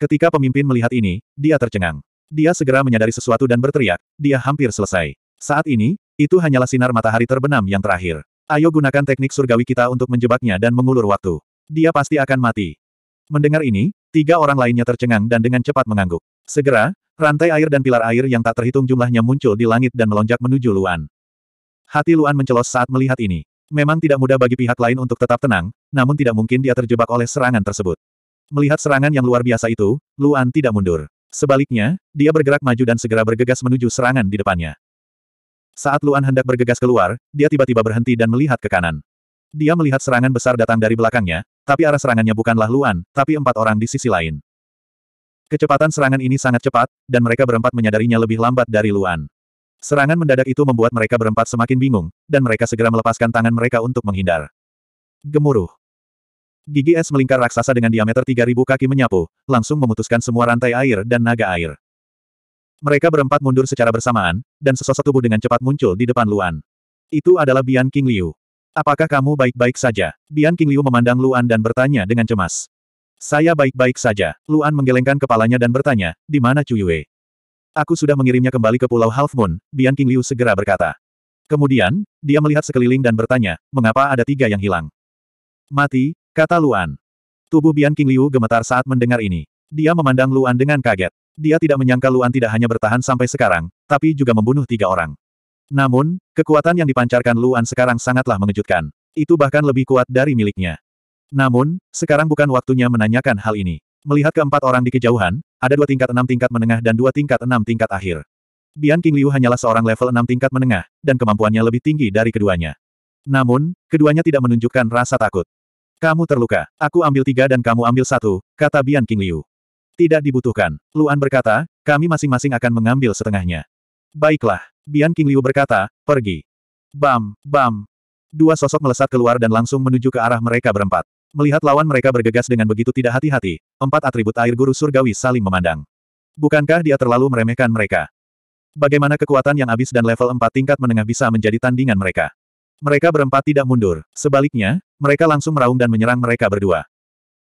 Ketika pemimpin melihat ini, dia tercengang. Dia segera menyadari sesuatu dan berteriak, dia hampir selesai. Saat ini, itu hanyalah sinar matahari terbenam yang terakhir. Ayo gunakan teknik surgawi kita untuk menjebaknya dan mengulur waktu. Dia pasti akan mati. Mendengar ini, tiga orang lainnya tercengang dan dengan cepat mengangguk. Segera, rantai air dan pilar air yang tak terhitung jumlahnya muncul di langit dan melonjak menuju Luan. Hati Luan mencelos saat melihat ini. Memang tidak mudah bagi pihak lain untuk tetap tenang, namun tidak mungkin dia terjebak oleh serangan tersebut. Melihat serangan yang luar biasa itu, Luan tidak mundur. Sebaliknya, dia bergerak maju dan segera bergegas menuju serangan di depannya. Saat Luan hendak bergegas keluar, dia tiba-tiba berhenti dan melihat ke kanan. Dia melihat serangan besar datang dari belakangnya, tapi arah serangannya bukanlah Luan, tapi empat orang di sisi lain. Kecepatan serangan ini sangat cepat, dan mereka berempat menyadarinya lebih lambat dari Luan. Serangan mendadak itu membuat mereka berempat semakin bingung, dan mereka segera melepaskan tangan mereka untuk menghindar. Gemuruh. Gigi es melingkar raksasa dengan diameter 3000 kaki menyapu, langsung memutuskan semua rantai air dan naga air. Mereka berempat mundur secara bersamaan, dan sesosok tubuh dengan cepat muncul di depan Luan. Itu adalah Bian King Liu. Apakah kamu baik-baik saja? Bian King Liu memandang Luan dan bertanya dengan cemas. Saya baik-baik saja. Luan menggelengkan kepalanya dan bertanya, di mana Yue? Aku sudah mengirimnya kembali ke Pulau Half Moon, Bian King Liu segera berkata. Kemudian, dia melihat sekeliling dan bertanya, mengapa ada tiga yang hilang? Mati, kata Luan. Tubuh Bian King Liu gemetar saat mendengar ini. Dia memandang Luan dengan kaget. Dia tidak menyangka Luan tidak hanya bertahan sampai sekarang, tapi juga membunuh tiga orang. Namun, kekuatan yang dipancarkan Luan sekarang sangatlah mengejutkan. Itu bahkan lebih kuat dari miliknya. Namun, sekarang bukan waktunya menanyakan hal ini. Melihat keempat orang di kejauhan, ada dua tingkat enam tingkat menengah dan dua tingkat enam tingkat akhir. Bian King Liu hanyalah seorang level enam tingkat menengah, dan kemampuannya lebih tinggi dari keduanya. Namun, keduanya tidak menunjukkan rasa takut. Kamu terluka, aku ambil tiga dan kamu ambil satu, kata Bian King Liu. Tidak dibutuhkan. Luan berkata, kami masing-masing akan mengambil setengahnya. Baiklah, Bian King Liu berkata, pergi. Bam, bam. Dua sosok melesat keluar dan langsung menuju ke arah mereka berempat. Melihat lawan mereka bergegas dengan begitu tidak hati-hati, empat atribut air guru surgawi saling memandang. Bukankah dia terlalu meremehkan mereka? Bagaimana kekuatan yang abis dan level empat tingkat menengah bisa menjadi tandingan mereka? Mereka berempat tidak mundur. Sebaliknya, mereka langsung meraung dan menyerang mereka berdua.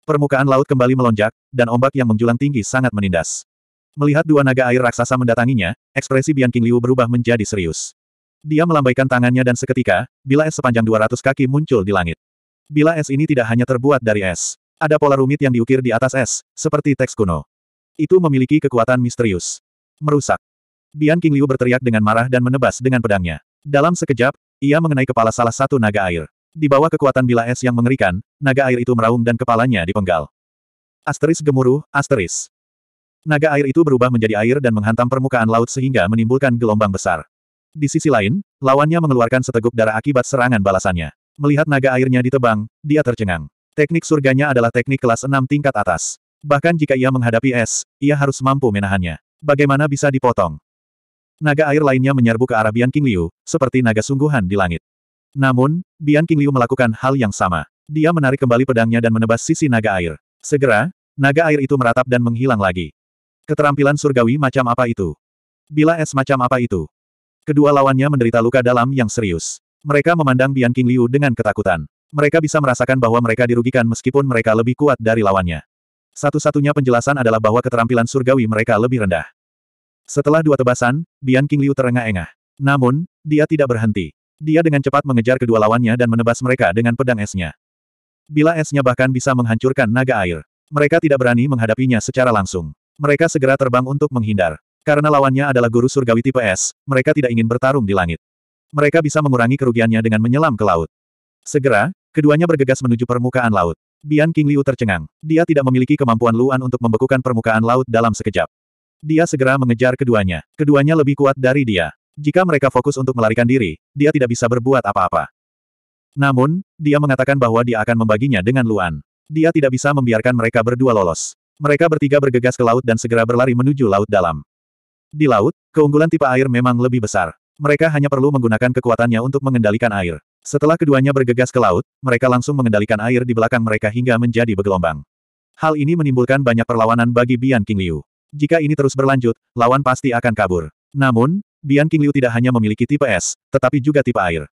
Permukaan laut kembali melonjak, dan ombak yang menjulang tinggi sangat menindas. Melihat dua naga air raksasa mendatanginya, ekspresi Bian King Liu berubah menjadi serius. Dia melambaikan tangannya dan seketika, bila es sepanjang 200 kaki muncul di langit bila es ini tidak hanya terbuat dari es. Ada pola rumit yang diukir di atas es, seperti teks kuno. Itu memiliki kekuatan misterius. Merusak. Bian King Liu berteriak dengan marah dan menebas dengan pedangnya. Dalam sekejap, ia mengenai kepala salah satu naga air. Di bawah kekuatan bila es yang mengerikan, naga air itu meraung dan kepalanya dipenggal. Asteris gemuruh, asteris. Naga air itu berubah menjadi air dan menghantam permukaan laut sehingga menimbulkan gelombang besar. Di sisi lain, lawannya mengeluarkan seteguk darah akibat serangan balasannya melihat naga airnya ditebang, dia tercengang. Teknik surganya adalah teknik kelas 6 tingkat atas. Bahkan jika ia menghadapi es, ia harus mampu menahannya. Bagaimana bisa dipotong? Naga air lainnya menyerbu ke arah Bian King Liu, seperti naga sungguhan di langit. Namun, Bian King Liu melakukan hal yang sama. Dia menarik kembali pedangnya dan menebas sisi naga air. Segera, naga air itu meratap dan menghilang lagi. Keterampilan surgawi macam apa itu? Bila es macam apa itu? Kedua lawannya menderita luka dalam yang serius. Mereka memandang Bian King Liu dengan ketakutan. Mereka bisa merasakan bahwa mereka dirugikan meskipun mereka lebih kuat dari lawannya. Satu-satunya penjelasan adalah bahwa keterampilan surgawi mereka lebih rendah. Setelah dua tebasan, Bian King Liu terengah-engah. Namun, dia tidak berhenti. Dia dengan cepat mengejar kedua lawannya dan menebas mereka dengan pedang esnya. Bila esnya bahkan bisa menghancurkan naga air, mereka tidak berani menghadapinya secara langsung. Mereka segera terbang untuk menghindar. Karena lawannya adalah guru surgawi tipe es, mereka tidak ingin bertarung di langit. Mereka bisa mengurangi kerugiannya dengan menyelam ke laut. Segera, keduanya bergegas menuju permukaan laut. Bian King Liu tercengang. Dia tidak memiliki kemampuan Luan untuk membekukan permukaan laut dalam sekejap. Dia segera mengejar keduanya. Keduanya lebih kuat dari dia. Jika mereka fokus untuk melarikan diri, dia tidak bisa berbuat apa-apa. Namun, dia mengatakan bahwa dia akan membaginya dengan Luan. Dia tidak bisa membiarkan mereka berdua lolos. Mereka bertiga bergegas ke laut dan segera berlari menuju laut dalam. Di laut, keunggulan tipe air memang lebih besar. Mereka hanya perlu menggunakan kekuatannya untuk mengendalikan air. Setelah keduanya bergegas ke laut, mereka langsung mengendalikan air di belakang mereka hingga menjadi bergelombang. Hal ini menimbulkan banyak perlawanan bagi Bian King Liu. Jika ini terus berlanjut, lawan pasti akan kabur. Namun, Bian King Liu tidak hanya memiliki tipe es, tetapi juga tipe air.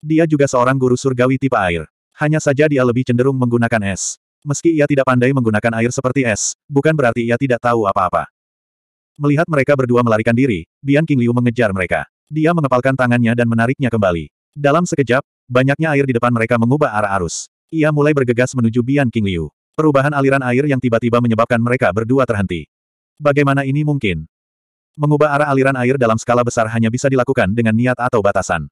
Dia juga seorang guru surgawi tipe air. Hanya saja dia lebih cenderung menggunakan es. Meski ia tidak pandai menggunakan air seperti es, bukan berarti ia tidak tahu apa-apa. Melihat mereka berdua melarikan diri, Bian King Liu mengejar mereka. Dia mengepalkan tangannya dan menariknya kembali. Dalam sekejap, banyaknya air di depan mereka mengubah arah arus. Ia mulai bergegas menuju Bian King Liu. Perubahan aliran air yang tiba-tiba menyebabkan mereka berdua terhenti. Bagaimana ini mungkin? Mengubah arah aliran air dalam skala besar hanya bisa dilakukan dengan niat atau batasan.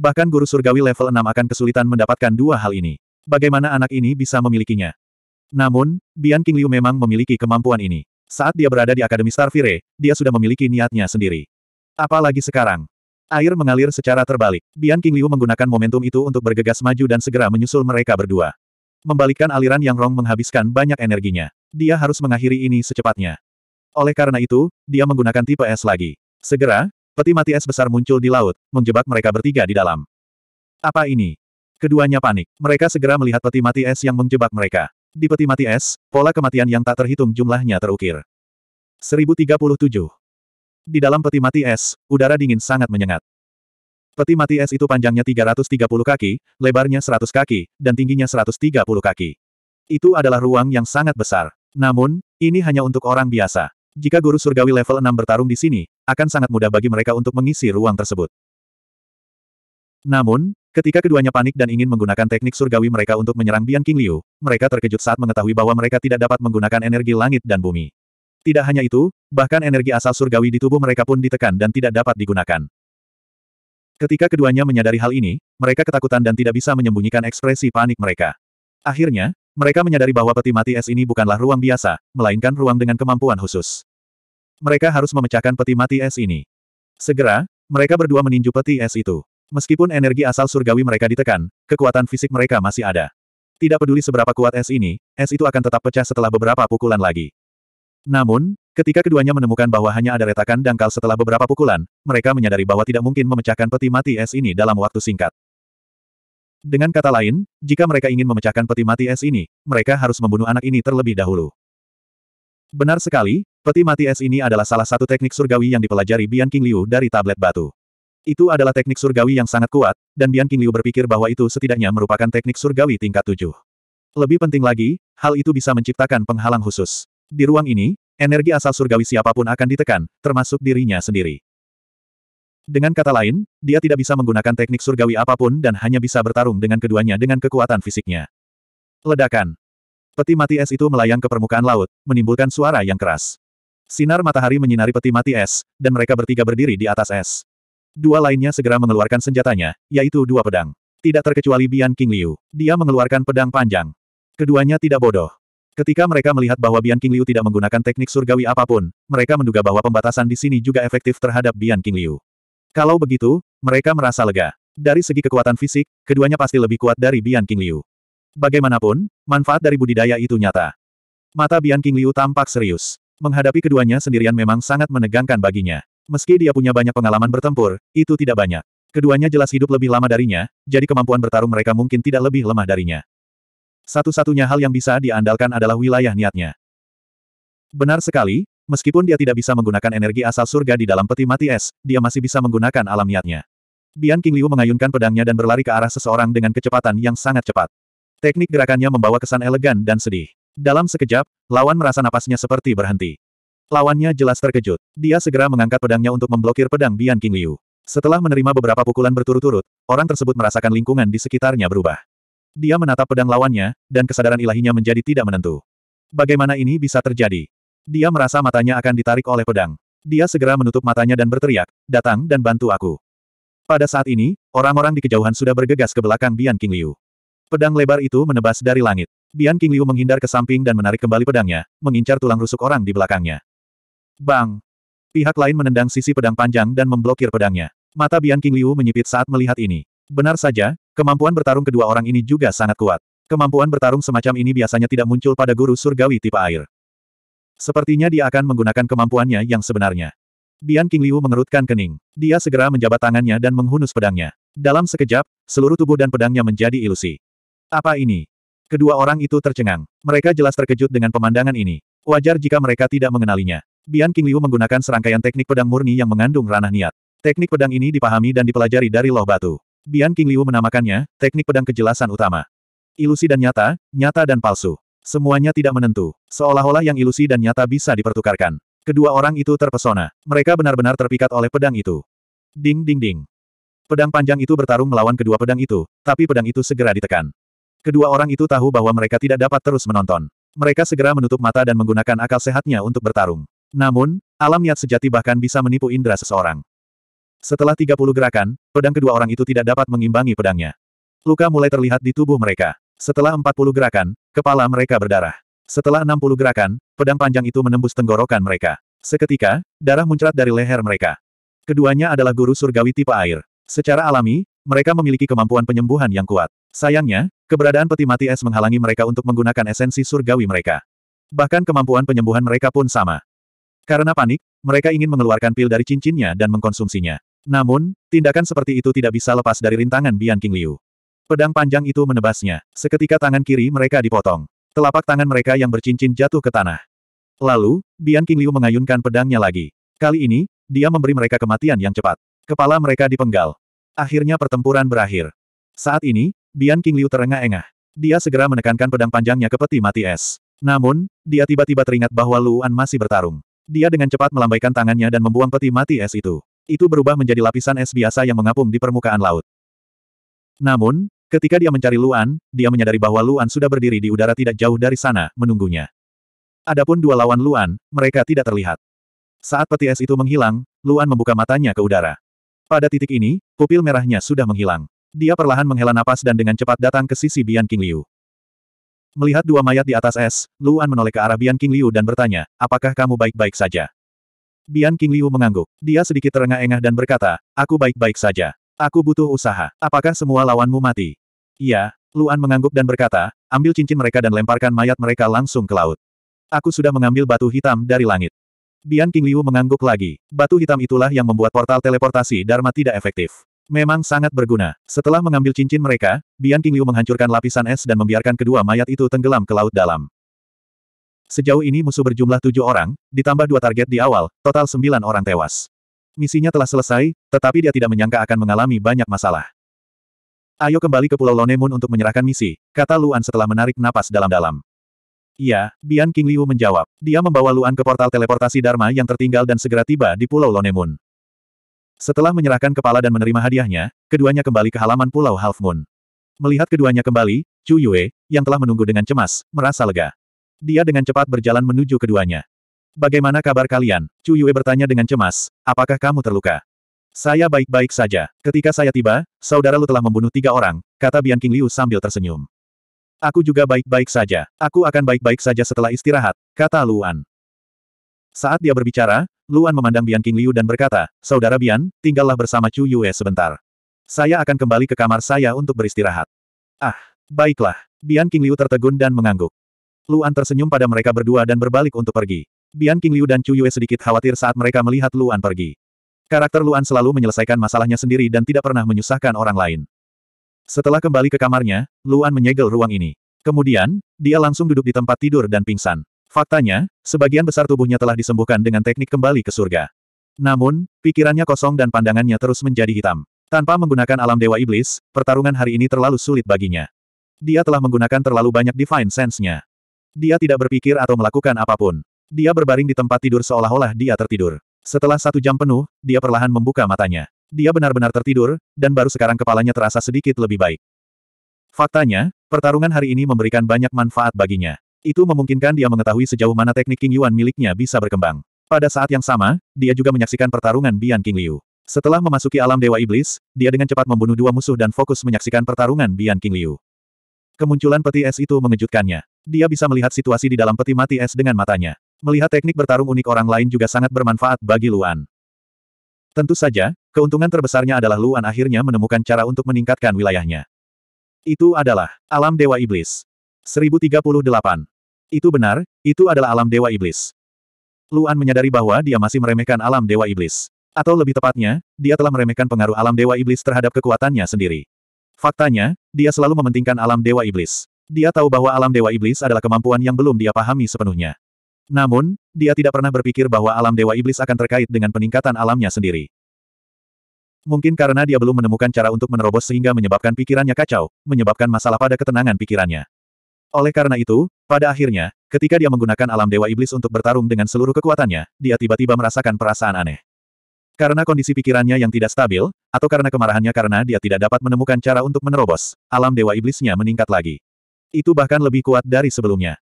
Bahkan guru surgawi level 6 akan kesulitan mendapatkan dua hal ini. Bagaimana anak ini bisa memilikinya? Namun, Bian King Liu memang memiliki kemampuan ini. Saat dia berada di Akademi Starfire, dia sudah memiliki niatnya sendiri. Apalagi sekarang. Air mengalir secara terbalik. Bian King Liu menggunakan momentum itu untuk bergegas maju dan segera menyusul mereka berdua. Membalikkan aliran yang Rong menghabiskan banyak energinya. Dia harus mengakhiri ini secepatnya. Oleh karena itu, dia menggunakan tipe es lagi. Segera, peti mati es besar muncul di laut, menjebak mereka bertiga di dalam. Apa ini? Keduanya panik. Mereka segera melihat peti mati es yang menjebak mereka. Di peti mati es, pola kematian yang tak terhitung jumlahnya terukir. 1037. Di dalam peti mati es, udara dingin sangat menyengat. Peti mati es itu panjangnya 330 kaki, lebarnya 100 kaki, dan tingginya 130 kaki. Itu adalah ruang yang sangat besar. Namun, ini hanya untuk orang biasa. Jika guru surgawi level 6 bertarung di sini, akan sangat mudah bagi mereka untuk mengisi ruang tersebut. Namun, ketika keduanya panik dan ingin menggunakan teknik surgawi mereka untuk menyerang Bian King Liu, mereka terkejut saat mengetahui bahwa mereka tidak dapat menggunakan energi langit dan bumi. Tidak hanya itu, bahkan energi asal surgawi di tubuh mereka pun ditekan dan tidak dapat digunakan. Ketika keduanya menyadari hal ini, mereka ketakutan dan tidak bisa menyembunyikan ekspresi panik mereka. Akhirnya, mereka menyadari bahwa peti mati es ini bukanlah ruang biasa, melainkan ruang dengan kemampuan khusus. Mereka harus memecahkan peti mati es ini. Segera, mereka berdua meninju peti es itu. Meskipun energi asal surgawi mereka ditekan, kekuatan fisik mereka masih ada. Tidak peduli seberapa kuat es ini, es itu akan tetap pecah setelah beberapa pukulan lagi. Namun, ketika keduanya menemukan bahwa hanya ada retakan dangkal setelah beberapa pukulan, mereka menyadari bahwa tidak mungkin memecahkan peti mati es ini dalam waktu singkat. Dengan kata lain, jika mereka ingin memecahkan peti mati es ini, mereka harus membunuh anak ini terlebih dahulu. Benar sekali, peti mati es ini adalah salah satu teknik surgawi yang dipelajari Bian King Liu dari tablet batu. Itu adalah teknik surgawi yang sangat kuat, dan Bian King Liu berpikir bahwa itu setidaknya merupakan teknik surgawi tingkat tujuh. Lebih penting lagi, hal itu bisa menciptakan penghalang khusus. Di ruang ini, energi asal surgawi siapapun akan ditekan, termasuk dirinya sendiri. Dengan kata lain, dia tidak bisa menggunakan teknik surgawi apapun dan hanya bisa bertarung dengan keduanya dengan kekuatan fisiknya. Ledakan. Peti mati es itu melayang ke permukaan laut, menimbulkan suara yang keras. Sinar matahari menyinari peti mati es, dan mereka bertiga berdiri di atas es. Dua lainnya segera mengeluarkan senjatanya, yaitu dua pedang. Tidak terkecuali Bian King Liu. Dia mengeluarkan pedang panjang. Keduanya tidak bodoh. Ketika mereka melihat bahwa Bian King Liu tidak menggunakan teknik surgawi apapun, mereka menduga bahwa pembatasan di sini juga efektif terhadap Bian King Liu. Kalau begitu, mereka merasa lega. Dari segi kekuatan fisik, keduanya pasti lebih kuat dari Bian King Liu. Bagaimanapun, manfaat dari budidaya itu nyata. Mata Bian King Liu tampak serius. Menghadapi keduanya sendirian memang sangat menegangkan baginya. Meski dia punya banyak pengalaman bertempur, itu tidak banyak. Keduanya jelas hidup lebih lama darinya, jadi kemampuan bertarung mereka mungkin tidak lebih lemah darinya. Satu-satunya hal yang bisa diandalkan adalah wilayah niatnya. Benar sekali, meskipun dia tidak bisa menggunakan energi asal surga di dalam peti mati es, dia masih bisa menggunakan alam niatnya. Bian King Liu mengayunkan pedangnya dan berlari ke arah seseorang dengan kecepatan yang sangat cepat. Teknik gerakannya membawa kesan elegan dan sedih. Dalam sekejap, lawan merasa napasnya seperti berhenti. Lawannya jelas terkejut. Dia segera mengangkat pedangnya untuk memblokir pedang Bian King Liu. Setelah menerima beberapa pukulan berturut-turut, orang tersebut merasakan lingkungan di sekitarnya berubah. Dia menatap pedang lawannya, dan kesadaran ilahinya menjadi tidak menentu. Bagaimana ini bisa terjadi? Dia merasa matanya akan ditarik oleh pedang. Dia segera menutup matanya dan berteriak, datang dan bantu aku. Pada saat ini, orang-orang di kejauhan sudah bergegas ke belakang Bian King Liu. Pedang lebar itu menebas dari langit. Bian King Liu menghindar ke samping dan menarik kembali pedangnya, mengincar tulang rusuk orang di belakangnya. Bang! Pihak lain menendang sisi pedang panjang dan memblokir pedangnya. Mata Bian King Liu menyipit saat melihat ini. Benar saja, kemampuan bertarung kedua orang ini juga sangat kuat. Kemampuan bertarung semacam ini biasanya tidak muncul pada guru surgawi tipe air. Sepertinya dia akan menggunakan kemampuannya yang sebenarnya. Bian King Liu mengerutkan kening. Dia segera menjabat tangannya dan menghunus pedangnya. Dalam sekejap, seluruh tubuh dan pedangnya menjadi ilusi. Apa ini? Kedua orang itu tercengang. Mereka jelas terkejut dengan pemandangan ini. Wajar jika mereka tidak mengenalinya. Bian King Liu menggunakan serangkaian teknik pedang murni yang mengandung ranah niat. Teknik pedang ini dipahami dan dipelajari dari loh batu. Bian King Liu menamakannya, teknik pedang kejelasan utama. Ilusi dan nyata, nyata dan palsu. Semuanya tidak menentu. Seolah-olah yang ilusi dan nyata bisa dipertukarkan. Kedua orang itu terpesona. Mereka benar-benar terpikat oleh pedang itu. Ding ding ding. Pedang panjang itu bertarung melawan kedua pedang itu, tapi pedang itu segera ditekan. Kedua orang itu tahu bahwa mereka tidak dapat terus menonton. Mereka segera menutup mata dan menggunakan akal sehatnya untuk bertarung. Namun, alam niat sejati bahkan bisa menipu indera seseorang. Setelah 30 gerakan, pedang kedua orang itu tidak dapat mengimbangi pedangnya. Luka mulai terlihat di tubuh mereka. Setelah 40 gerakan, kepala mereka berdarah. Setelah 60 gerakan, pedang panjang itu menembus tenggorokan mereka. Seketika, darah muncrat dari leher mereka. Keduanya adalah guru surgawi tipe air. Secara alami, mereka memiliki kemampuan penyembuhan yang kuat. Sayangnya, keberadaan peti mati es menghalangi mereka untuk menggunakan esensi surgawi mereka. Bahkan kemampuan penyembuhan mereka pun sama. Karena panik, mereka ingin mengeluarkan pil dari cincinnya dan mengkonsumsinya. Namun, tindakan seperti itu tidak bisa lepas dari rintangan Bian King Liu. Pedang panjang itu menebasnya. Seketika tangan kiri mereka dipotong. Telapak tangan mereka yang bercincin jatuh ke tanah. Lalu, Bian King Liu mengayunkan pedangnya lagi. Kali ini, dia memberi mereka kematian yang cepat. Kepala mereka dipenggal. Akhirnya pertempuran berakhir. Saat ini, Bian King Liu terengah-engah. Dia segera menekankan pedang panjangnya ke peti mati es. Namun, dia tiba-tiba teringat bahwa Luan masih bertarung. Dia dengan cepat melambaikan tangannya dan membuang peti mati es itu itu berubah menjadi lapisan es biasa yang mengapung di permukaan laut. Namun, ketika dia mencari Luan, dia menyadari bahwa Luan sudah berdiri di udara tidak jauh dari sana, menunggunya. Adapun dua lawan Luan, mereka tidak terlihat. Saat peti es itu menghilang, Luan membuka matanya ke udara. Pada titik ini, pupil merahnya sudah menghilang. Dia perlahan menghela napas dan dengan cepat datang ke sisi Bian King Liu. Melihat dua mayat di atas es, Luan menoleh ke arah Bian King Liu dan bertanya, apakah kamu baik-baik saja? Bian King Liu mengangguk. Dia sedikit terengah-engah dan berkata, aku baik-baik saja. Aku butuh usaha. Apakah semua lawanmu mati? Iya, Luan mengangguk dan berkata, ambil cincin mereka dan lemparkan mayat mereka langsung ke laut. Aku sudah mengambil batu hitam dari langit. Bian King Liu mengangguk lagi. Batu hitam itulah yang membuat portal teleportasi Dharma tidak efektif. Memang sangat berguna. Setelah mengambil cincin mereka, Bian King Liu menghancurkan lapisan es dan membiarkan kedua mayat itu tenggelam ke laut dalam. Sejauh ini musuh berjumlah tujuh orang, ditambah dua target di awal, total sembilan orang tewas. Misinya telah selesai, tetapi dia tidak menyangka akan mengalami banyak masalah. Ayo kembali ke Pulau Lonemun untuk menyerahkan misi, kata Luan setelah menarik napas dalam-dalam. Iya, Bian King Liu menjawab. Dia membawa Luan ke portal teleportasi Dharma yang tertinggal dan segera tiba di Pulau Lonemun. Setelah menyerahkan kepala dan menerima hadiahnya, keduanya kembali ke halaman Pulau Half Moon. Melihat keduanya kembali, Chu Yue, yang telah menunggu dengan cemas, merasa lega. Dia dengan cepat berjalan menuju keduanya. Bagaimana kabar kalian? Chu Yue bertanya dengan cemas, apakah kamu terluka? Saya baik-baik saja. Ketika saya tiba, saudara Lu telah membunuh tiga orang, kata Bian King Liu sambil tersenyum. Aku juga baik-baik saja. Aku akan baik-baik saja setelah istirahat, kata Luan. Saat dia berbicara, Luan memandang Bian King Liu dan berkata, Saudara Bian, tinggallah bersama Chu Yue sebentar. Saya akan kembali ke kamar saya untuk beristirahat. Ah, baiklah. Bian King Liu tertegun dan mengangguk. Luan tersenyum pada mereka berdua dan berbalik untuk pergi. Bian King Liu dan Chu Yue sedikit khawatir saat mereka melihat Luan pergi. Karakter Luan selalu menyelesaikan masalahnya sendiri dan tidak pernah menyusahkan orang lain. Setelah kembali ke kamarnya, Luan menyegel ruang ini. Kemudian, dia langsung duduk di tempat tidur dan pingsan. Faktanya, sebagian besar tubuhnya telah disembuhkan dengan teknik kembali ke surga. Namun, pikirannya kosong dan pandangannya terus menjadi hitam. Tanpa menggunakan alam dewa iblis, pertarungan hari ini terlalu sulit baginya. Dia telah menggunakan terlalu banyak divine sense-nya. Dia tidak berpikir atau melakukan apapun. Dia berbaring di tempat tidur seolah-olah dia tertidur. Setelah satu jam penuh, dia perlahan membuka matanya. Dia benar-benar tertidur, dan baru sekarang kepalanya terasa sedikit lebih baik. Faktanya, pertarungan hari ini memberikan banyak manfaat baginya. Itu memungkinkan dia mengetahui sejauh mana teknik King Yuan miliknya bisa berkembang. Pada saat yang sama, dia juga menyaksikan pertarungan Bian King Liu. Setelah memasuki alam Dewa Iblis, dia dengan cepat membunuh dua musuh dan fokus menyaksikan pertarungan Bian King Liu. Kemunculan peti es itu mengejutkannya. Dia bisa melihat situasi di dalam peti mati es dengan matanya. Melihat teknik bertarung unik orang lain juga sangat bermanfaat bagi Luan. Tentu saja, keuntungan terbesarnya adalah Luan akhirnya menemukan cara untuk meningkatkan wilayahnya. Itu adalah alam Dewa Iblis. 1038. Itu benar, itu adalah alam Dewa Iblis. Luan menyadari bahwa dia masih meremehkan alam Dewa Iblis. Atau lebih tepatnya, dia telah meremehkan pengaruh alam Dewa Iblis terhadap kekuatannya sendiri. Faktanya, dia selalu mementingkan alam Dewa Iblis. Dia tahu bahwa alam Dewa Iblis adalah kemampuan yang belum dia pahami sepenuhnya. Namun, dia tidak pernah berpikir bahwa alam Dewa Iblis akan terkait dengan peningkatan alamnya sendiri. Mungkin karena dia belum menemukan cara untuk menerobos sehingga menyebabkan pikirannya kacau, menyebabkan masalah pada ketenangan pikirannya. Oleh karena itu, pada akhirnya, ketika dia menggunakan alam Dewa Iblis untuk bertarung dengan seluruh kekuatannya, dia tiba-tiba merasakan perasaan aneh. Karena kondisi pikirannya yang tidak stabil, atau karena kemarahannya karena dia tidak dapat menemukan cara untuk menerobos, alam dewa iblisnya meningkat lagi. Itu bahkan lebih kuat dari sebelumnya.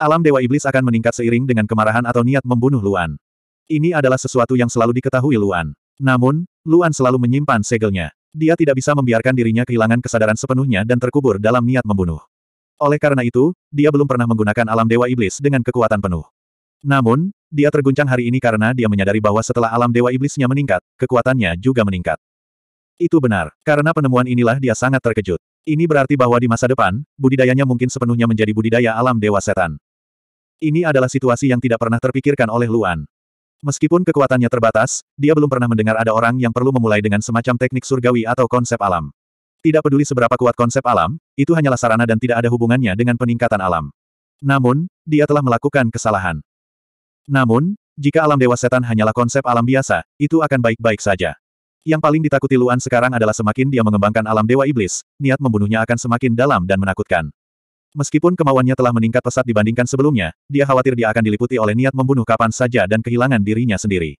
Alam dewa iblis akan meningkat seiring dengan kemarahan atau niat membunuh Luan. Ini adalah sesuatu yang selalu diketahui Luan. Namun, Luan selalu menyimpan segelnya. Dia tidak bisa membiarkan dirinya kehilangan kesadaran sepenuhnya dan terkubur dalam niat membunuh. Oleh karena itu, dia belum pernah menggunakan alam dewa iblis dengan kekuatan penuh. Namun, dia terguncang hari ini karena dia menyadari bahwa setelah alam dewa iblisnya meningkat, kekuatannya juga meningkat. Itu benar, karena penemuan inilah dia sangat terkejut. Ini berarti bahwa di masa depan, budidayanya mungkin sepenuhnya menjadi budidaya alam dewa setan. Ini adalah situasi yang tidak pernah terpikirkan oleh Luan. Meskipun kekuatannya terbatas, dia belum pernah mendengar ada orang yang perlu memulai dengan semacam teknik surgawi atau konsep alam. Tidak peduli seberapa kuat konsep alam, itu hanyalah sarana dan tidak ada hubungannya dengan peningkatan alam. Namun, dia telah melakukan kesalahan. Namun, jika alam dewa setan hanyalah konsep alam biasa, itu akan baik-baik saja. Yang paling ditakuti Luan sekarang adalah semakin dia mengembangkan alam dewa iblis, niat membunuhnya akan semakin dalam dan menakutkan. Meskipun kemauannya telah meningkat pesat dibandingkan sebelumnya, dia khawatir dia akan diliputi oleh niat membunuh kapan saja dan kehilangan dirinya sendiri.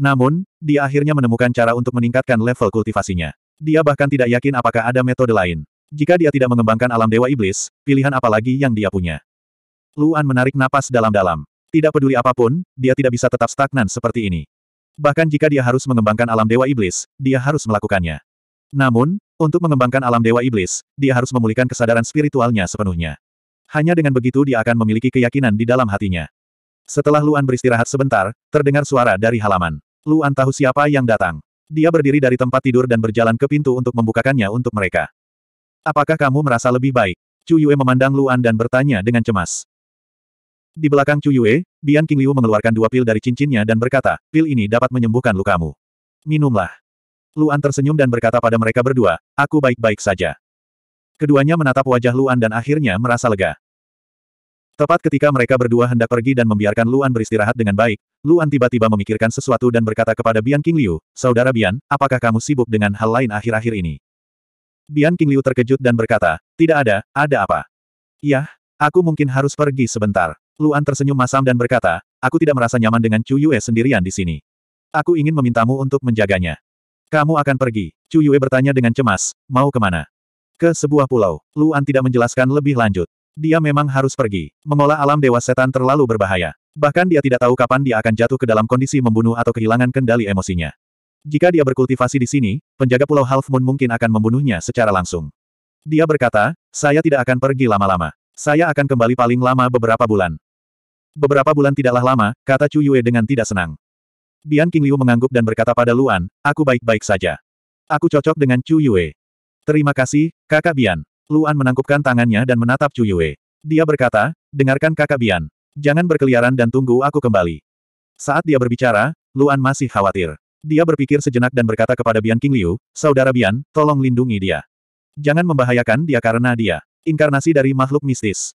Namun, dia akhirnya menemukan cara untuk meningkatkan level kultivasinya. Dia bahkan tidak yakin apakah ada metode lain. Jika dia tidak mengembangkan alam dewa iblis, pilihan apa lagi yang dia punya? Luan menarik napas dalam-dalam. Tidak peduli apapun, dia tidak bisa tetap stagnan seperti ini. Bahkan jika dia harus mengembangkan alam dewa iblis, dia harus melakukannya. Namun, untuk mengembangkan alam dewa iblis, dia harus memulihkan kesadaran spiritualnya sepenuhnya. Hanya dengan begitu dia akan memiliki keyakinan di dalam hatinya. Setelah Luan beristirahat sebentar, terdengar suara dari halaman. Luan tahu siapa yang datang. Dia berdiri dari tempat tidur dan berjalan ke pintu untuk membukakannya untuk mereka. Apakah kamu merasa lebih baik? Chu Yue memandang Luan dan bertanya dengan cemas. Di belakang Chu Yue, Bian Liu mengeluarkan dua pil dari cincinnya dan berkata, pil ini dapat menyembuhkan lukamu. Minumlah. Luan tersenyum dan berkata pada mereka berdua, aku baik-baik saja. Keduanya menatap wajah Luan dan akhirnya merasa lega. Tepat ketika mereka berdua hendak pergi dan membiarkan Luan beristirahat dengan baik, Luan tiba-tiba memikirkan sesuatu dan berkata kepada Bian King Liu, Saudara Bian, apakah kamu sibuk dengan hal lain akhir-akhir ini? Bian King Liu terkejut dan berkata, Tidak ada, ada apa? Yah, aku mungkin harus pergi sebentar. Luan tersenyum masam dan berkata, aku tidak merasa nyaman dengan Chu Yue sendirian di sini. Aku ingin memintamu untuk menjaganya. Kamu akan pergi. Chu Yue bertanya dengan cemas, mau kemana? Ke sebuah pulau. Luan tidak menjelaskan lebih lanjut. Dia memang harus pergi. Mengolah alam dewa setan terlalu berbahaya. Bahkan dia tidak tahu kapan dia akan jatuh ke dalam kondisi membunuh atau kehilangan kendali emosinya. Jika dia berkultivasi di sini, penjaga pulau Half Moon mungkin akan membunuhnya secara langsung. Dia berkata, saya tidak akan pergi lama-lama. Saya akan kembali paling lama beberapa bulan. Beberapa bulan tidaklah lama, kata Chu Yue dengan tidak senang. Bian King Liu mengangguk dan berkata pada Luan, aku baik-baik saja. Aku cocok dengan Chu Yue. Terima kasih, kakak Bian. Luan menangkupkan tangannya dan menatap Chu Yue. Dia berkata, dengarkan kakak Bian. Jangan berkeliaran dan tunggu aku kembali. Saat dia berbicara, Luan masih khawatir. Dia berpikir sejenak dan berkata kepada Bian King Liu, Saudara Bian, tolong lindungi dia. Jangan membahayakan dia karena dia. Inkarnasi dari makhluk mistis.